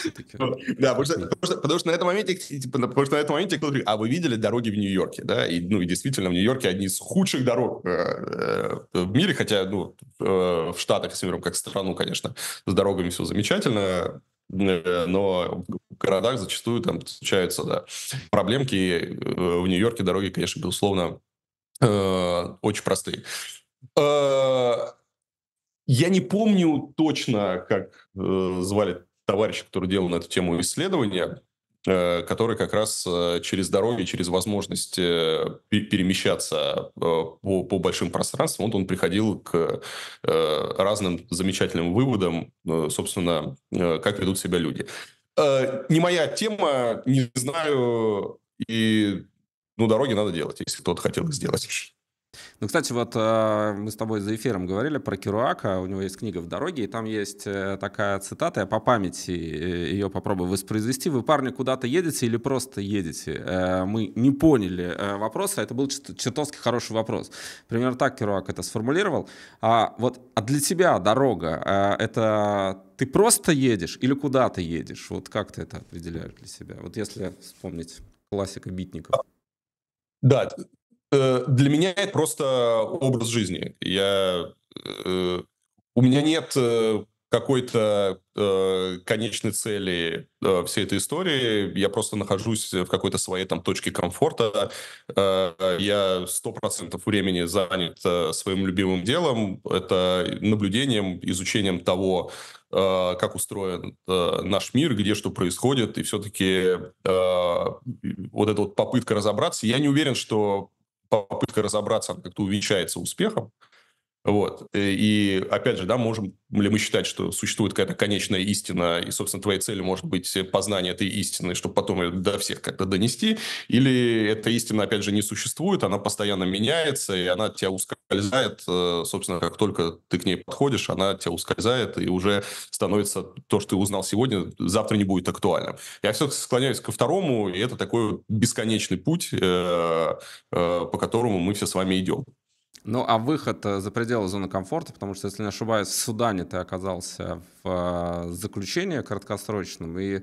Да, потому что, потому что на этом моменте, потому что на этом моменте а вы видели дороги в Нью-Йорке, да? И, ну, и действительно, в Нью-Йорке одни из худших дорог э, в мире, хотя, ну, в Штатах, если берем как страну, конечно, с дорогами все замечательно, Э, но в городах зачастую там случаются да, проблемки. Э, в Нью-Йорке дороги, конечно, безусловно, э, очень простые. Я не помню точно, как звали товарища, который делал на эту тему исследования, Э, который как раз э, через здоровье, через возможность э, перемещаться по, по большим пространствам, вот он приходил к разным замечательным выводам, собственно, как ведут себя люди. Не моя тема, не знаю, и ну, дороги надо делать, если кто-то хотел их сделать. Ну, кстати, вот э, мы с тобой за эфиром говорили про Керуака, у него есть книга «В дороге», и там есть э, такая цитата, я по памяти э, ее попробую воспроизвести. «Вы, парни, куда-то едете или просто едете?» Мы не поняли вопроса, это был чертовски хороший вопрос. Примерно так Керуак это сформулировал. А вот а для тебя дорога — это ты просто едешь или куда ты едешь? Вот как ты это определяешь для себя? Вот если вспомнить классика битников. Да, Э, для меня это просто образ жизни. Я, э, у меня нет э, какой-то конечной цели всей этой истории. Я просто нахожусь в какой-то своей там точке комфорта. я сто процентов времени занят своим любимым делом. Это наблюдением, изучением того, как устроен наш мир, где что происходит. И все-таки вот эта вот попытка разобраться, я не уверен, что попытка разобраться, как-то увенчается успехом, вот. И опять же, да, можем ли мы считать, что существует какая-то конечная истина, и, собственно, твоей целью может быть познание этой истины, чтобы потом ее до всех как-то донести, или эта истина, опять же, не существует, она постоянно меняется, и она тебя ускользает, э, собственно, как только ты к ней подходишь, она тебя ускользает, и уже становится то, что ты узнал сегодня, завтра не будет актуальным. Я все-таки склоняюсь ко второму, и это такой бесконечный путь, э, э, по которому мы все с вами идем. Ну, а выход э, за пределы зоны комфорта, потому что, если не ошибаюсь, в Судане ты оказался в э, заключении краткосрочном, и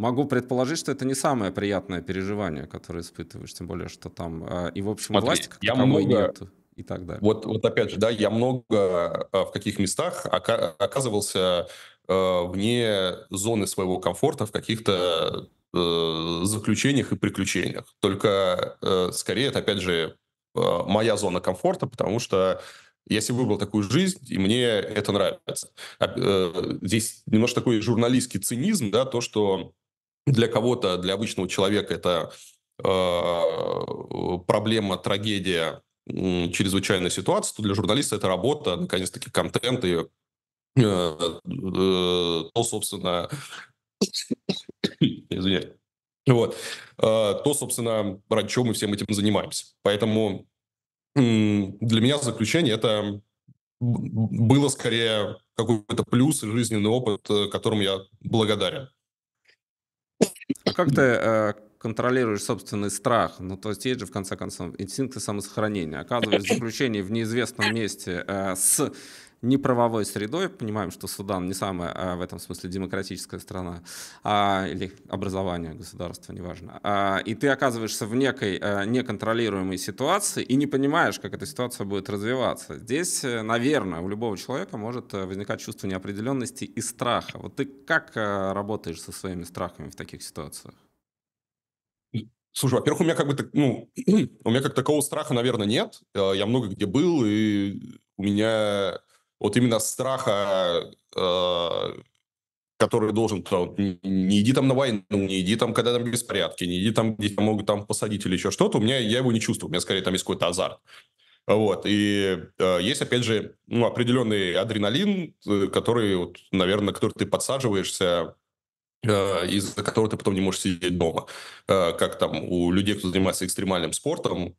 Могу предположить, что это не самое приятное переживание, которое испытываешь, тем более, что там э, и в общем Смотри, власти как я много... нет и так далее. Вот, вот опять же, да, я много в каких местах оказывался э, вне зоны своего комфорта в каких-то э, заключениях и приключениях. Только э, скорее это, опять же, а, моя зона комфорта, потому что я себе выбрал такую жизнь, и мне это нравится. А, э, здесь немножко такой журналистский цинизм, да, то, что для кого-то, для обычного человека это а, проблема, трагедия, чрезвычайная ситуация, то для журналиста это работа, наконец-таки контент и э, э, то, собственно, извиняюсь, вот, а, то, собственно, ради чего мы всем этим занимаемся. Поэтому для меня заключение это было скорее какой-то плюс и жизненный опыт, э, которому я благодарен. А как ты э, контролируешь собственный страх? Ну, то есть есть же, в конце концов, инстинкты самосохранения. Оказываясь в заключении в неизвестном месте э, с неправовой средой, понимаем, что Судан не самая а, в этом смысле демократическая страна а, или образование государства, неважно. А, и ты оказываешься в некой э, неконтролируемой ситуации и не понимаешь, как эта ситуация будет развиваться. Здесь, э, наверное, у любого человека может э, возникать чувство неопределенности и страха. Вот ты как работаешь со своими страхами в таких ситуациях? Слушай, во-первых, у меня как бы ну, у меня как такого страха, наверное, нет. Я много где был, и у меня вот именно страха, э, который должен, там, не, не иди там на войну, не иди там, когда там беспорядки, не иди там, где тебя могут там посадить или еще что-то, у меня, я его не чувствую, у меня скорее там есть какой-то азарт. Вот, и э, есть, опять же, ну, определенный адреналин, э, который, вот, наверное, который ты подсаживаешься, а, из-за которого ты потом не можешь сидеть дома. Как там у людей, кто занимается экстремальным спортом,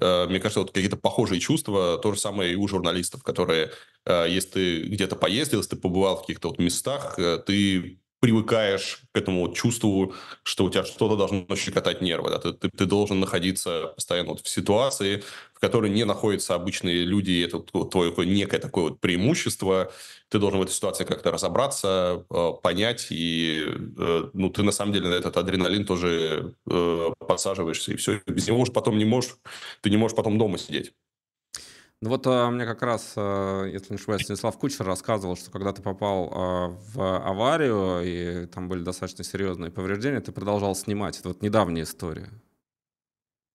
Э, мне кажется, вот какие-то похожие чувства, то же самое и у журналистов, которые, э, если ты где-то поездил, если ты побывал в каких-то вот местах, э, ты привыкаешь к этому вот чувству, что у тебя что-то должно щекотать нервы. Да? Ты, ты, ты должен находиться постоянно вот в ситуации, в которой не находятся обычные люди, и это твое некое такое вот преимущество. Ты должен в этой ситуации как-то разобраться, э, понять, и э, ну, ты на самом деле на этот адреналин тоже э, подсаживаешься, и все. Без него уже потом не можешь, ты не можешь потом дома сидеть. Ну вот а, мне как раз, а, если не ошибаюсь, Станислав Кучер рассказывал, что когда ты попал а, в аварию, и там были достаточно серьезные повреждения, ты продолжал снимать. Это вот недавняя история.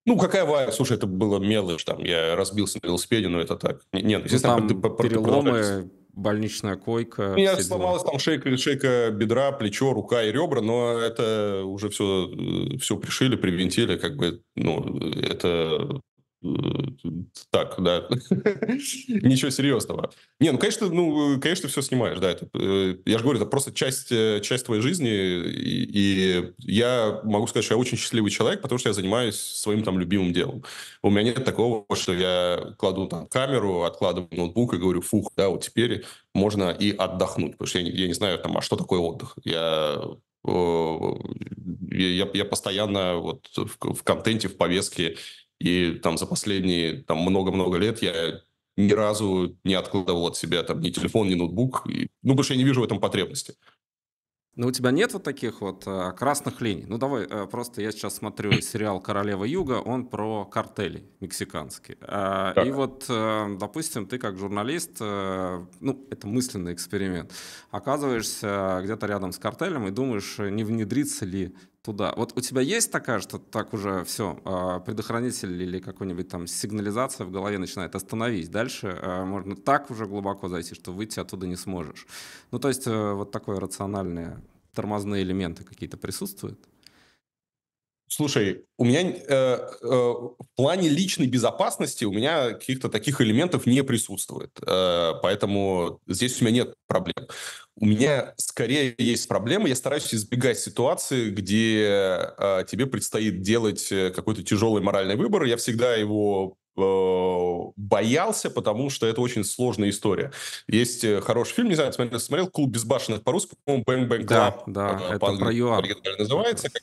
Ну, какая авария? Слушай, это было мелочь. Там я разбился на велосипеде, но это так. Нет, ну, ну там ты, переломы, больничная койка. У меня сломалась там шейка, шейка, бедра, плечо, рука и ребра, но это уже все, все пришили, привинтили, как бы, ну, это Э, так, да. Ничего серьезного. Не, ну, конечно, ну, э, конечно, все снимаешь, да. Это, э, я же говорю, это просто часть, часть твоей жизни. И, и я могу сказать, что я очень счастливый человек, потому что я занимаюсь своим там любимым делом. У меня нет такого, что я кладу там камеру, откладываю ноутбук и говорю, фух, да, вот теперь можно и отдохнуть. Потому что я, я не знаю, там, а что такое отдых. Я я, я постоянно вот в, в контенте, в повестке, и там за последние там много-много лет я ни разу не откладывал от себя там ни телефон, ни ноутбук. И, ну, больше я не вижу в этом потребности. Но ну, у тебя нет вот таких вот э, красных линий? Ну, давай, э, просто я сейчас смотрю сериал «Королева Юга», он про картели мексиканские. Э, а, и вот, э, допустим, ты как журналист, э, ну, это мысленный эксперимент, оказываешься где-то рядом с картелем и думаешь, не внедриться ли туда. Вот у тебя есть такая, что так уже все, а, предохранитель или какой-нибудь там сигнализация в голове начинает остановить. Дальше а, можно так уже глубоко зайти, что выйти оттуда не сможешь. Ну, то есть э, вот такое рациональное тормозные элементы какие-то присутствуют? Слушай, у меня э, э, в плане личной безопасности у меня каких-то таких элементов не присутствует, э, поэтому здесь у меня нет проблем. У меня скорее есть проблемы. Я стараюсь избегать ситуации, где э, тебе предстоит делать э, какой-то тяжелый моральный выбор. Я всегда его э, боялся, потому что это очень сложная история. Есть э, хороший фильм, не знаю, смотрел, смотрел «Клуб безбашенных» по-русски, по-моему, «Бэнг Бэнг Клаб». Да, да, это про ЮАР. Называется. Это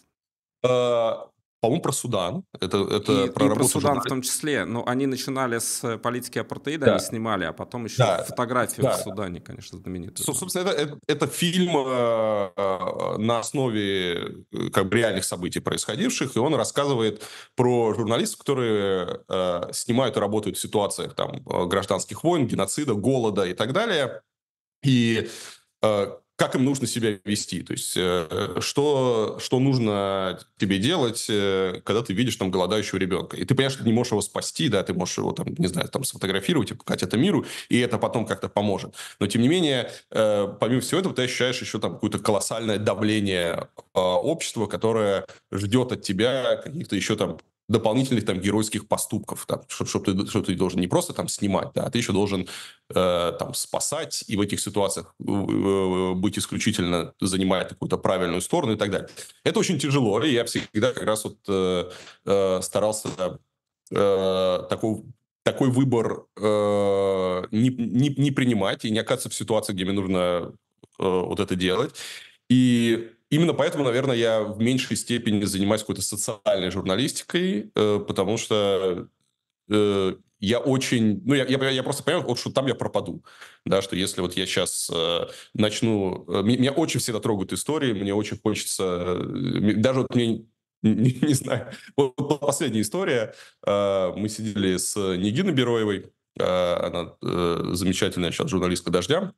Э, по-моему, про Судан. Это, это и, про, и про Судан в том числе. Но они начинали с политики апартеида, да. они снимали, а потом еще да. фотографию да. в Судане, конечно, знаменитую. Собственно, это, это, это фильм э, э на основе э, как бы, реальных событий происходивших, и он рассказывает про журналистов, которые э, снимают и работают в ситуациях там, гражданских войн, геноцида, голода и так далее. И как им нужно себя вести, то есть э, что, что нужно тебе делать, э, когда ты видишь там голодающего ребенка. И ты понимаешь, что ты не можешь его спасти, да, ты можешь его там, не знаю, там сфотографировать и показать это миру, и это потом как-то поможет. Но тем не менее, э, помимо всего этого, ты ощущаешь еще там какое-то колоссальное давление общества, которое ждет от тебя каких-то еще там дополнительных там геройских поступков, там, что, что, ты, что ты должен не просто там снимать, да, а ты еще должен э, там спасать и в этих ситуациях э, э, быть исключительно занимая какую-то правильную сторону и так далее. Это очень тяжело, и я всегда как раз вот э, э, старался да, э, такой такой выбор э, не, не, не принимать и не оказаться в ситуации, где мне нужно э, вот это делать. И Именно поэтому, наверное, я в меньшей степени занимаюсь какой-то социальной журналистикой, э, потому что э, я очень, ну, я, я, я просто понимаю, вот, что там я пропаду, да, что если вот я сейчас э, начну, э, меня очень всегда трогают истории, мне очень хочется, э, даже вот мне, не, не знаю, вот последняя история, э, мы сидели с Нигиной Бероевой, э, она э, замечательная сейчас журналистка «Дождя»,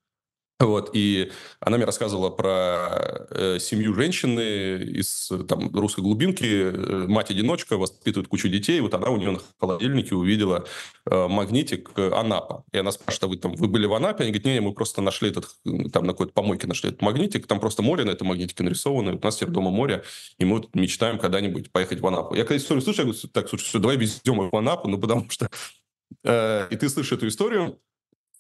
вот, и она мне рассказывала про э, семью женщины из э, там, русской глубинки, э, мать-одиночка, воспитывает кучу детей, вот она у нее на холодильнике увидела э, магнитик э, Анапа. И она спрашивает, а вы там, вы были в Анапе? Они говорят, нет, мы просто нашли этот, там на какой-то помойке нашли этот магнитик, там просто море на этом магнитике нарисовано, и у нас теперь дома море, и мы вот мечтаем когда-нибудь поехать в Анапу. Я, когда историю слышу, я говорю, так, слушай, все, давай везем в Анапу, ну потому что... Э, и ты слышишь эту историю,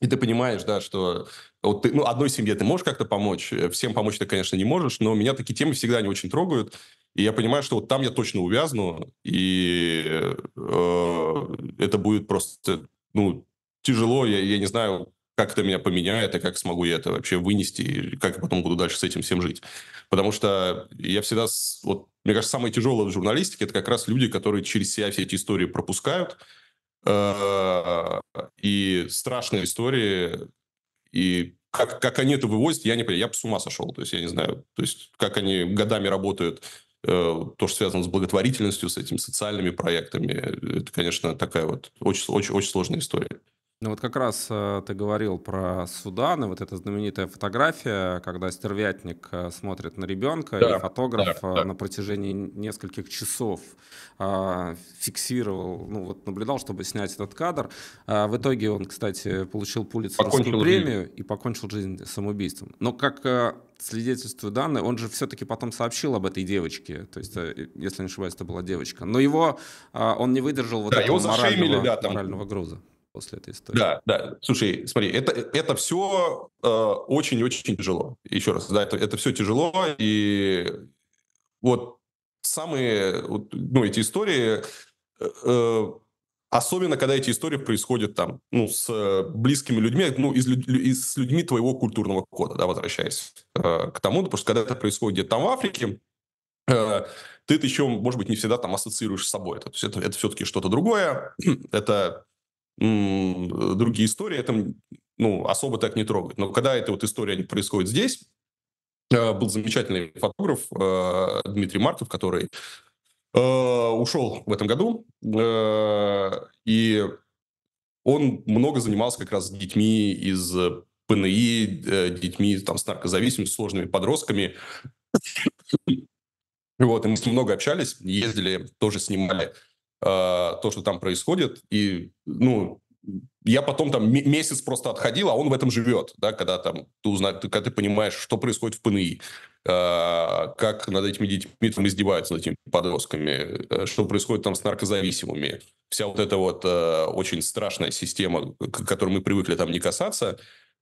и ты понимаешь, да, что вот ты, ну, одной семье ты можешь как-то помочь, э, всем помочь ты, конечно, не можешь, но меня такие темы всегда не очень трогают. И я понимаю, что вот там я точно увязну, и э, э это будет просто, ну, тяжело, я, я не знаю, как это меня поменяет, и как смогу я это вообще вынести, и как я потом буду дальше с этим всем жить. Потому что я всегда, вот, мне кажется, самое тяжелое в журналистике, это как раз люди, которые через себя все эти истории пропускают, Э, и страшные истории, и как, как они это вывозят, я не понимаю, я бы с ума сошел, то есть я не знаю, то есть как они годами работают, э, то, что связано с благотворительностью, с этими социальными проектами, это, конечно, такая вот очень, очень, очень сложная история. Ну вот как раз э, ты говорил про Судан, и вот эта знаменитая фотография, когда стервятник э, смотрит на ребенка, да, и фотограф да, э, да. на протяжении нескольких часов а, фиксировал, ну вот наблюдал, чтобы снять этот кадр. А в итоге он, кстати, получил Пулитцеровскую премию жизнь. и покончил жизнь самоубийством. Но как свидетельствуют данные, он же все-таки потом сообщил об этой девочке, то есть, если не ошибаюсь, это была девочка. Но его, а, он не выдержал вот да, этого его морального, да, там... морального груза после этой истории. Да, да. Слушай, смотри, это, это все э, очень-очень э, тяжело. Еще раз, да, это, это все тяжело, и вот самые, вот, ну, эти истории, э, э особенно когда эти истории происходят там, ну, с э, близкими людьми, ну, из, из, с людьми твоего культурного кода, да, возвращаясь э, к тому, потому что когда это происходит там в Африке, э, ты это еще, может быть, не всегда там ассоциируешь с собой. Это, это, это все-таки что-то другое. это Э, другие истории, это ну, особо так не трогает. Но когда эта вот история происходит здесь, э, был замечательный фотограф э, Дмитрий Марков, который ушел в этом году, и он много занимался как раз с детьми из ПНИ, детьми там, с наркозависимыми, сложными подростками. Вот, и мы с ним много общались, ездили, тоже снимали а, то, что там происходит. И, ну, я потом там месяц просто отходил, а он в этом живет, да, когда там ты узнаешь, когда ты понимаешь, что происходит в ПНИ, э, а, как над этими детьми там издеваются, над этими подростками, э, что происходит там с наркозависимыми. Вся вот эта вот э, очень страшная система, к которой мы привыкли там не касаться,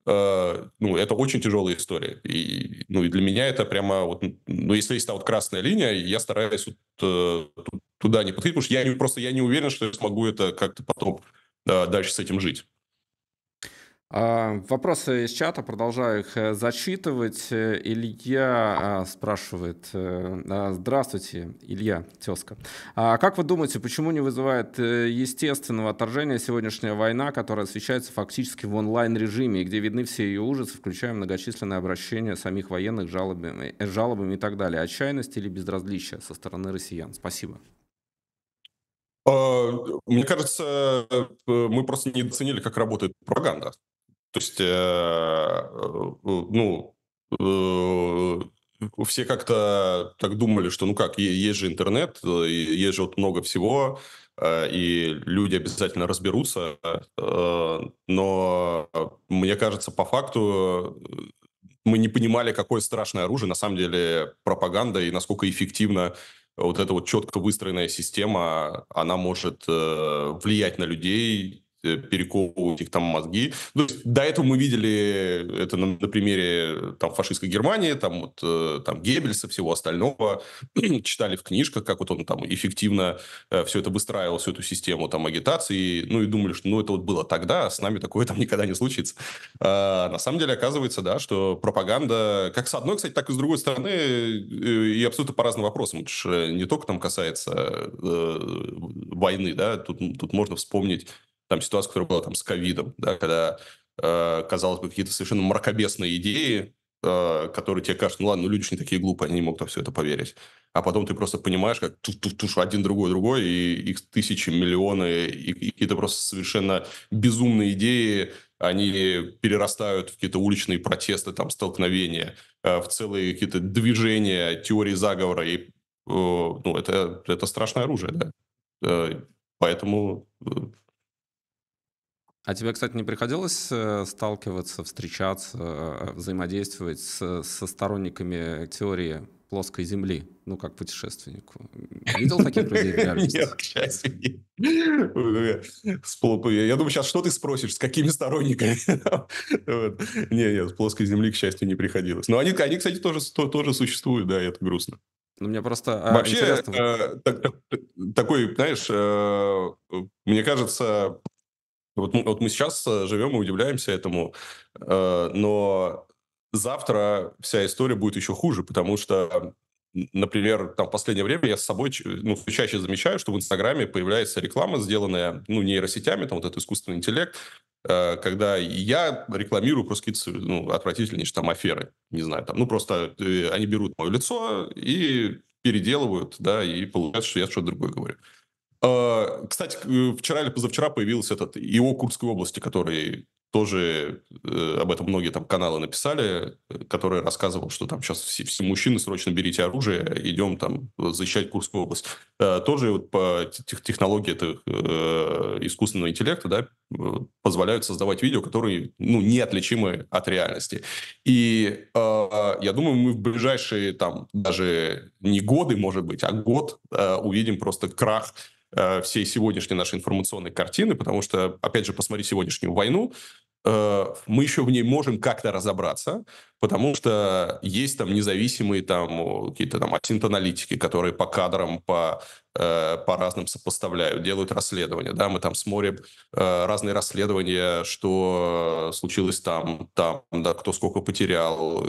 Э, ну, это очень тяжелая история. И, ну, и для меня это прямо вот, ну, если есть та вот красная линия, я стараюсь вот, э, туда не подходить, потому что я не, просто я не уверен, что я смогу это как-то потом э, дальше с этим жить. А, вопросы из чата, продолжаю их э, зачитывать. Э, Илья а, спрашивает. Э, а, Здравствуйте, Илья, тезка. А как вы думаете, почему не вызывает естественного отторжения сегодняшняя война, которая освещается фактически в онлайн-режиме, где видны все ее ужасы, включая многочисленные обращения самих военных жалобами, жалобами и так далее? Отчаянность или безразличие со стороны россиян? Спасибо. Мне кажется, мы просто недооценили, как работает пропаганда. То есть, э, э, ну, э, все как-то так думали, что ну как, есть же интернет, есть же вот много всего, и люди обязательно разберутся. Но мне кажется, по факту мы не понимали, какое страшное оружие на самом деле пропаганда и насколько эффективно вот эта вот четко выстроенная система, она может влиять на людей Э, перековывать их там мозги. Ну, до этого мы видели это на, на примере э, там фашистской Германии, там вот э, там Геббельса, всего остального. Читали в книжках, как вот он там эффективно все это выстраивал, всю эту систему там агитации. Ну и думали, что ну это вот было тогда, а с нами такое там никогда не случится. А, на самом деле оказывается, да, что пропаганда, как с одной, кстати, так и с другой стороны, и абсолютно по разным вопросам. Это же не только там касается э, войны, да, тут, тут можно вспомнить там ситуация, которая была там с ковидом, да, когда, э, казалось бы, какие-то совершенно мракобесные идеи, э, которые тебе кажется, ну ладно, ну люди же не такие глупые, они не могут во все это поверить. А потом ты просто понимаешь, как туш-туш-туш, один, другой, другой, и их тысячи, миллионы, и, и какие-то просто совершенно безумные идеи, они перерастают в какие-то уличные протесты, там, столкновения, э, в целые какие-то движения, теории заговора, и э, ну, это, это страшное оружие, да. Э, поэтому э, а тебе, кстати, не приходилось э, сталкиваться, встречаться, э, взаимодействовать с, со сторонниками теории плоской земли, ну, как путешественнику. Видел таких людей в реальности? Нет, к счастью, Я думаю, сейчас что ты спросишь, с какими сторонниками? Не, нет, с плоской земли, к счастью, не приходилось. Но они, они кстати, тоже, тоже существуют, да, это грустно. Ну, мне просто а, Вообще, э, такой, знаешь, мне кажется, вот, вот мы сейчас э, живем и удивляемся этому, э, но завтра вся история будет еще хуже, потому что, например, там в последнее время я с собой э, ну, чаще замечаю, что в Инстаграме появляется реклама, сделанная ну, нейросетями, там вот этот искусственный интеллект, когда я рекламирую просто какие-то ну, отвратительные там аферы, не знаю, там, ну просто они берут мое лицо и переделывают, да, и получается, что я что-то другое говорю. А, кстати, э, вчера или позавчера появился этот ИО Курской области, который тоже э, об этом многие там каналы написали, э, который рассказывал, что там сейчас все, все мужчины срочно берите оружие, идем там защищать Курскую область. тоже вот по технологии это, искусственного интеллекта да, позволяют создавать видео, которые ну, неотличимы от реальности. И а, я думаю, мы в ближайшие там даже не годы, может быть, а год увидим просто крах э, всей сегодняшней нашей информационной картины, потому что, опять же, посмотри сегодняшнюю войну, э, мы еще в ней можем как-то разобраться, потому что есть там независимые там какие-то там аналитики, которые по кадрам, по, э, по разным сопоставляют, делают расследования, да, мы там смотрим э, разные расследования, что случилось там, там, да, кто сколько потерял,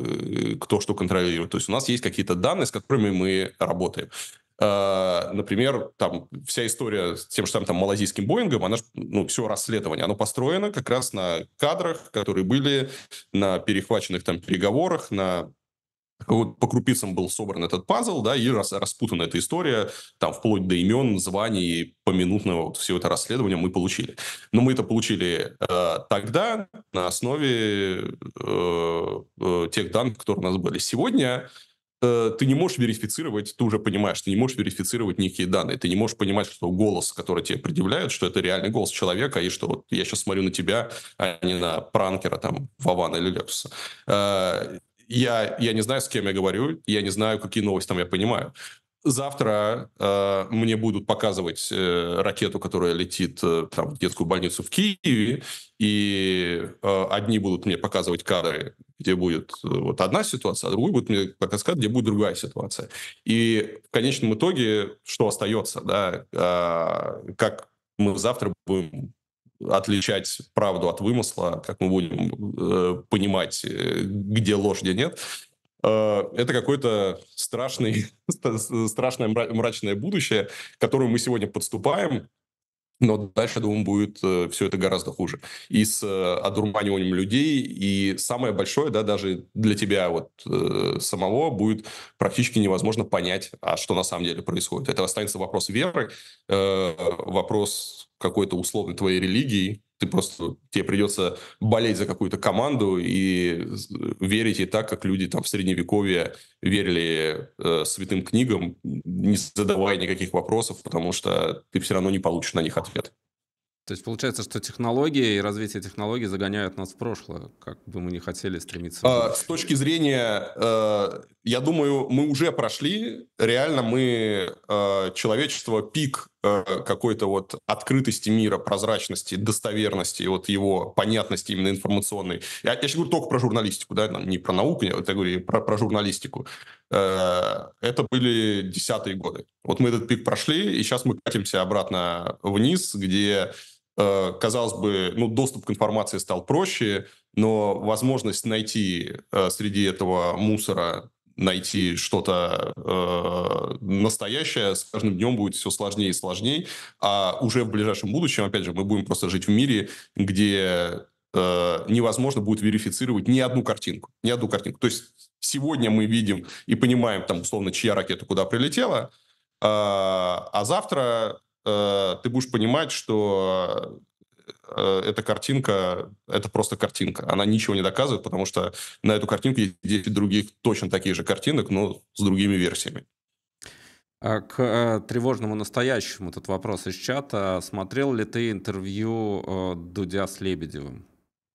кто что контролирует, то есть у нас есть какие-то данные, с которыми мы работаем. А, например, там вся история с тем же там, там малазийским Боингом, она ну, все расследование, оно построено как раз на кадрах, которые были на перехваченных там переговорах, на вот по крупицам был собран этот пазл, да, и рас, распутана эта история, там, вплоть до имен, званий, поминутного вот все это расследование мы получили. Но мы это получили э, тогда на основе э, э, тех данных, которые у нас были. Сегодня Э, ты не можешь верифицировать, ты уже понимаешь, ты не можешь верифицировать некие данные, ты не можешь понимать, что голос, который тебе предъявляют, что это реальный голос человека, и что вот я сейчас смотрю на тебя, а не на пранкера, там, Вавана или Лексуса. Э, я, я не знаю, с кем я говорю, я не знаю, какие новости там я понимаю завтра э, мне будут показывать э, ракету, которая летит э, там, в детскую больницу в Киеве, и э, одни будут мне показывать кадры, где будет э, вот одна ситуация, а другие будут мне показывать где будет другая ситуация. И в конечном итоге что остается, да, э, как мы завтра будем отличать правду от вымысла, как мы будем э, понимать, э, где ложь, где нет, Э, это какое-то страшное, страшное мрачное будущее, к которому мы сегодня подступаем, но дальше, думаю, будет э, все это гораздо хуже. И с э, одурманиванием людей, и самое большое, да, даже для тебя вот самого будет практически невозможно понять, а что на самом деле происходит. Это останется вопрос веры, вопрос какой-то условной твоей религии, ты просто, тебе придется болеть за какую-то команду и э, верить ей так, как люди там в Средневековье верили э, святым книгам, не задавая никаких вопросов, потому что ты все равно не получишь на них ответ. То есть получается, что технологии и развитие технологий загоняют нас в прошлое, как бы мы не хотели стремиться. А, с точки зрения, э, я думаю, мы уже прошли, реально мы, э, человечество, пик э, какой-то вот открытости мира, прозрачности, достоверности, вот его понятности именно информационной. Я, я сейчас говорю только про журналистику, да, не про науку, я вот говорю про, про журналистику. Э, это были десятые годы. Вот мы этот пик прошли, и сейчас мы катимся обратно вниз, где Э, казалось бы, ну, доступ к информации стал проще, но возможность найти э, среди этого мусора найти что-то э, настоящее с каждым днем будет все сложнее и сложнее, а уже в ближайшем будущем, опять же, мы будем просто жить в мире, где э, невозможно будет верифицировать ни одну картинку, ни одну картинку. То есть сегодня мы видим и понимаем, там условно, чья ракета куда прилетела, э, а завтра э, ты будешь понимать, что э, эта картинка, это просто картинка. Она ничего не доказывает, потому что на эту картинку есть 10 других точно таких же картинок, но с другими версиями. А к э, тревожному настоящему этот вопрос из чата. Смотрел ли ты интервью э, Дудя с Лебедевым?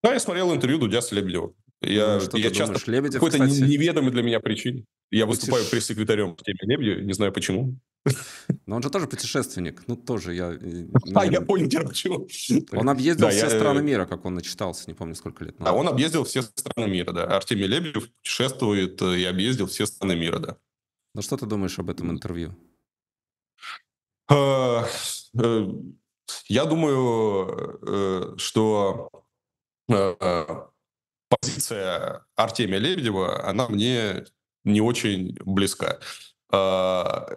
Да, я смотрел интервью Дудя с Лебедевым. Я, ну, что я часто думаешь, Лебедев, какой-то кстати... неведомой для меня причине. Я Путиш... выступаю пресс-секретарем в теме Лебедева, не знаю почему. Но он же тоже путешественник. Ну, тоже я... Э, а, я понял, я Он объездил все э, страны мира, как он начитался, не помню, сколько лет. Да, он объездил все страны мира, да. Артемий Лебедев путешествует э, и объездил все страны мира, да. Ну, что ты думаешь об этом интервью? А, я думаю, что позиция Артемия Лебедева, она мне не очень близка. А,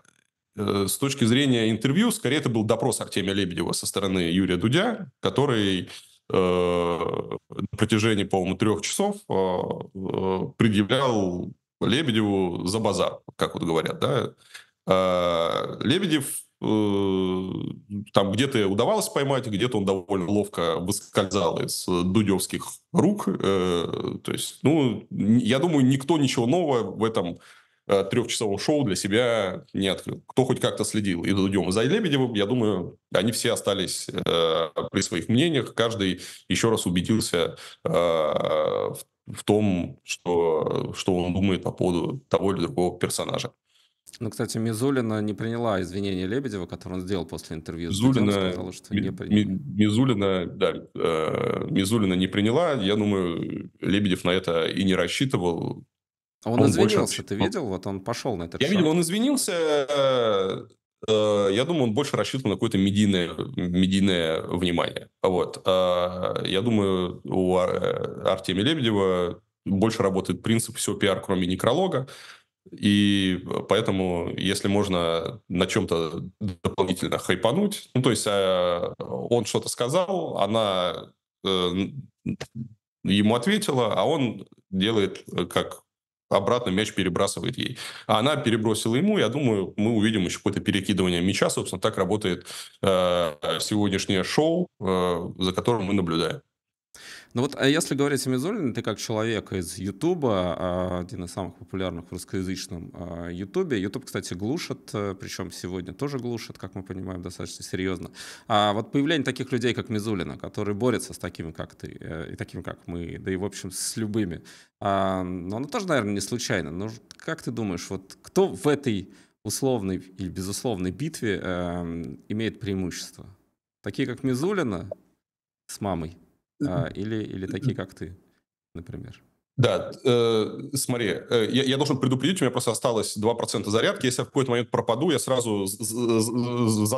Э, с точки зрения интервью, скорее это был допрос Артемия Лебедева со стороны Юрия Дудя, который э, на протяжении, по-моему, трех часов э, предъявлял Лебедеву за базар, как вот говорят, да. Лебедев там где-то удавалось поймать, где-то он довольно ловко выскользал из дудевских рук. То есть, ну, я думаю, никто ничего нового в этом Э, трехчасового шоу для себя не открыл. Кто хоть как-то следил и Дудем, за Лебедевым, я думаю, они все остались э, при своих мнениях. Каждый еще раз убедился э, в, в том, что, что он думает по поводу того или другого персонажа. Ну, кстати, Мизулина не приняла извинения Лебедева, которые он сделал после интервью. Мизулина, сказала, что не приняла. Мизулина, да, э, Мизулина не приняла. Я думаю, Лебедев на это и не рассчитывал. А он, он извинился, больше... ты видел? Вот он пошел на этот Я шаг. видел, он извинился. Э, э, я думаю, он больше рассчитывал на какое-то медийное, медийное внимание. Вот. Э, я думаю, у Артемия Лебедева больше работает принцип «все пиар, кроме некролога». И поэтому, если можно на чем-то дополнительно хайпануть, ну, то есть он что-то сказал, она ему ответила, а он делает, как Типа, обратно мяч перебрасывает ей. А она перебросила ему, я думаю, мы увидим еще какое-то перекидывание мяча. Собственно, так работает э, сегодняшнее шоу, э, за которым мы наблюдаем. Ну вот, а если говорить о Мизулине, ты как человек из Ютуба, а, один из самых популярных в русскоязычном а, Ютубе. Ютуб, кстати, глушит, э, причем сегодня тоже глушит, как мы понимаем, достаточно серьезно. А вот появление таких людей, как Мизулина, которые борются с такими, как ты, э, и такими, как мы, да и, в общем, с любыми, а, но ну, оно тоже, наверное, не случайно. Но ну, как ты думаешь, вот кто в этой условной или безусловной битве эм, имеет преимущество? Такие, как Мизулина с мамой – а, или, или такие, как ты, например? Да, э, смотри, э, я, я должен предупредить, у меня просто осталось 2% зарядки. Если я в какой-то момент пропаду, я сразу за,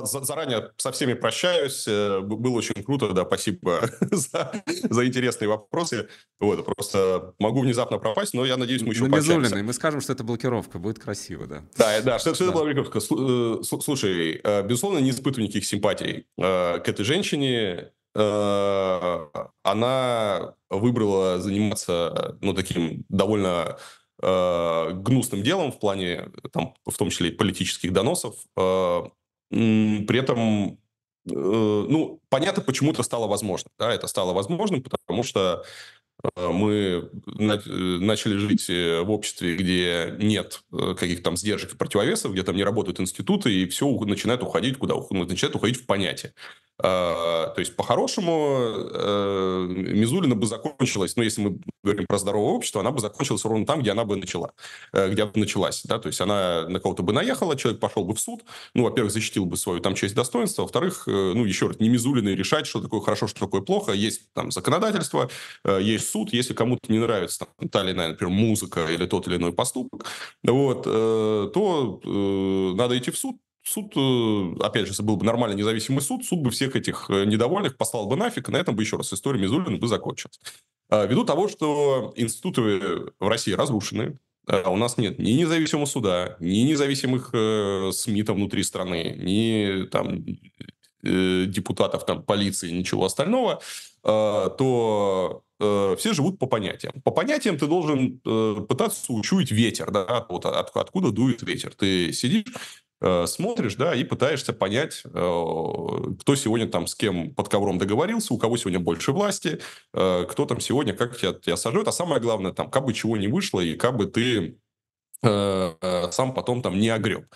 за, заранее со всеми прощаюсь. Э, было очень круто, да, спасибо за, за интересные вопросы. Вот, просто могу внезапно пропасть, но я надеюсь, мы еще пообщаемся. мы скажем, что это блокировка, будет красиво, да. Да, э, да, что, что это блокировка. Э, слушай, э, безусловно, не испытываю никаких симпатий к этой женщине. Э, она выбрала заниматься, ну, таким довольно э, гнусным делом в плане, там, в том числе и политических доносов. Э, при этом, ну, понятно, почему это стало возможным. Да, это стало возможным, потому что мы начали жить в обществе, где нет каких-то там сдержек и противовесов, где там не работают институты, и все начинает уходить куда? Начинает уходить в понятие. А, то есть, по-хорошему, э, Мизулина бы закончилась, ну, если мы говорим про здоровое общество, она бы закончилась ровно там, где она бы начала, э, где бы началась, да, то есть она на кого-то бы наехала, человек пошел бы в суд, ну, во-первых, защитил бы свою там честь достоинства, во-вторых, э, ну, еще раз, не Мизулина решать, что такое хорошо, что такое плохо, есть там законодательство, есть суд, если кому-то не нравится там, та или иная, например, музыка или тот или иной поступок, вот, то надо идти в суд, суд, э, опять же, если был бы нормальный независимый суд, суд бы всех этих э, недовольных послал бы нафиг, и на этом бы еще раз история Мизулина бы закончилась. А, ввиду того, что институты в России разрушены, а, у нас нет ни независимого суда, ни независимых э, СМИ там внутри страны, ни там э, депутатов там полиции, ничего остального, э, то Э, все живут по понятиям. По понятиям ты должен э, пытаться учуять ветер, да, вот от, откуда дует ветер. Ты сидишь, э, смотришь, да, и пытаешься понять, э, кто сегодня там с кем под ковром договорился, у кого сегодня больше власти, э, кто там сегодня как тебя, тебя сожрет. А самое главное, там, как бы чего не вышло, и как бы ты э, э, сам потом там не огреб.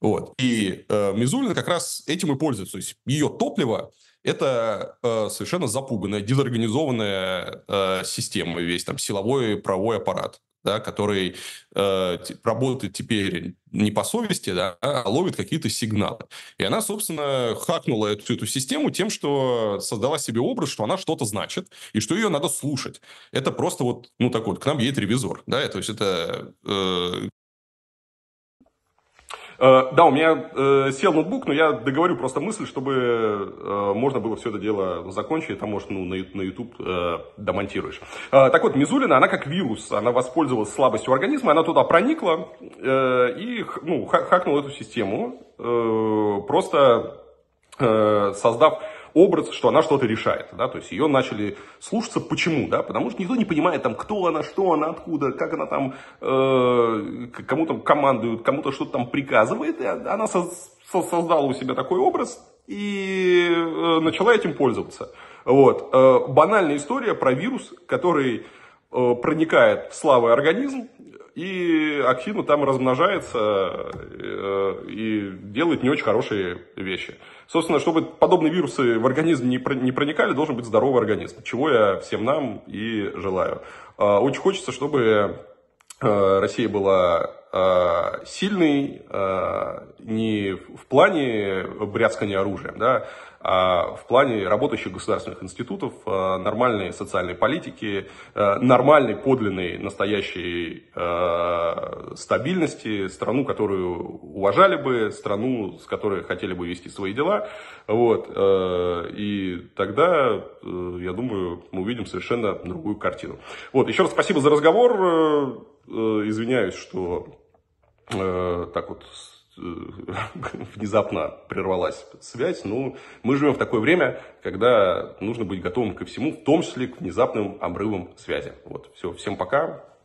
Вот. И э, Мизулина как раз этим и пользуется. То есть ее топливо – это э, совершенно запуганная, дезорганизованная э, система, весь там силовой правовой аппарат, да, который э, работает теперь не по совести, да, а ловит какие-то сигналы. И она, собственно, хакнула эту, всю эту систему тем, что создала себе образ, что она что-то значит, и что ее надо слушать. Это просто вот, ну, такой вот, к нам едет ревизор, да, то есть это э, Э, да, у меня э, сел ноутбук, но я договорю просто мысль, чтобы э, можно было все это дело закончить, там, может, ну, на YouTube домонтируешь. Так вот, Мизулина, она как вирус, она воспользовалась слабостью организма, она туда проникла и, ну, хакнула эту систему, просто создав образ, что она что-то решает, да, то есть ее начали слушаться, почему, да, потому что никто не понимает там, кто она, что она, откуда, как она там, э, кому там командует, кому-то что-то там приказывает, и она со со создала у себя такой образ и э, начала этим пользоваться. Вот, э, банальная история про вирус, который э, проникает в слабый организм, и активно там размножается э, и делает не очень хорошие вещи. Собственно, чтобы подобные вирусы в организм не проникали, должен быть здоровый организм, чего я всем нам и желаю. Э, очень хочется, чтобы э, Россия была сильной не в плане бряцкания оружием, да, а в плане работающих государственных институтов, а, нормальной социальной политики, а, нормальной, подлинной, настоящей стабильности, страну, которую уважали бы, страну, с которой хотели бы вести свои дела. Вот. И тогда, э, я думаю, мы увидим совершенно другую картину. Вот. Еще раз спасибо за разговор. Э, э, извиняюсь, что так вот Э, внезапно прервалась связь. Ну, мы живем в такое время, когда нужно быть готовым ко всему, в том числе к внезапным обрывам связи. Вот, все, всем пока.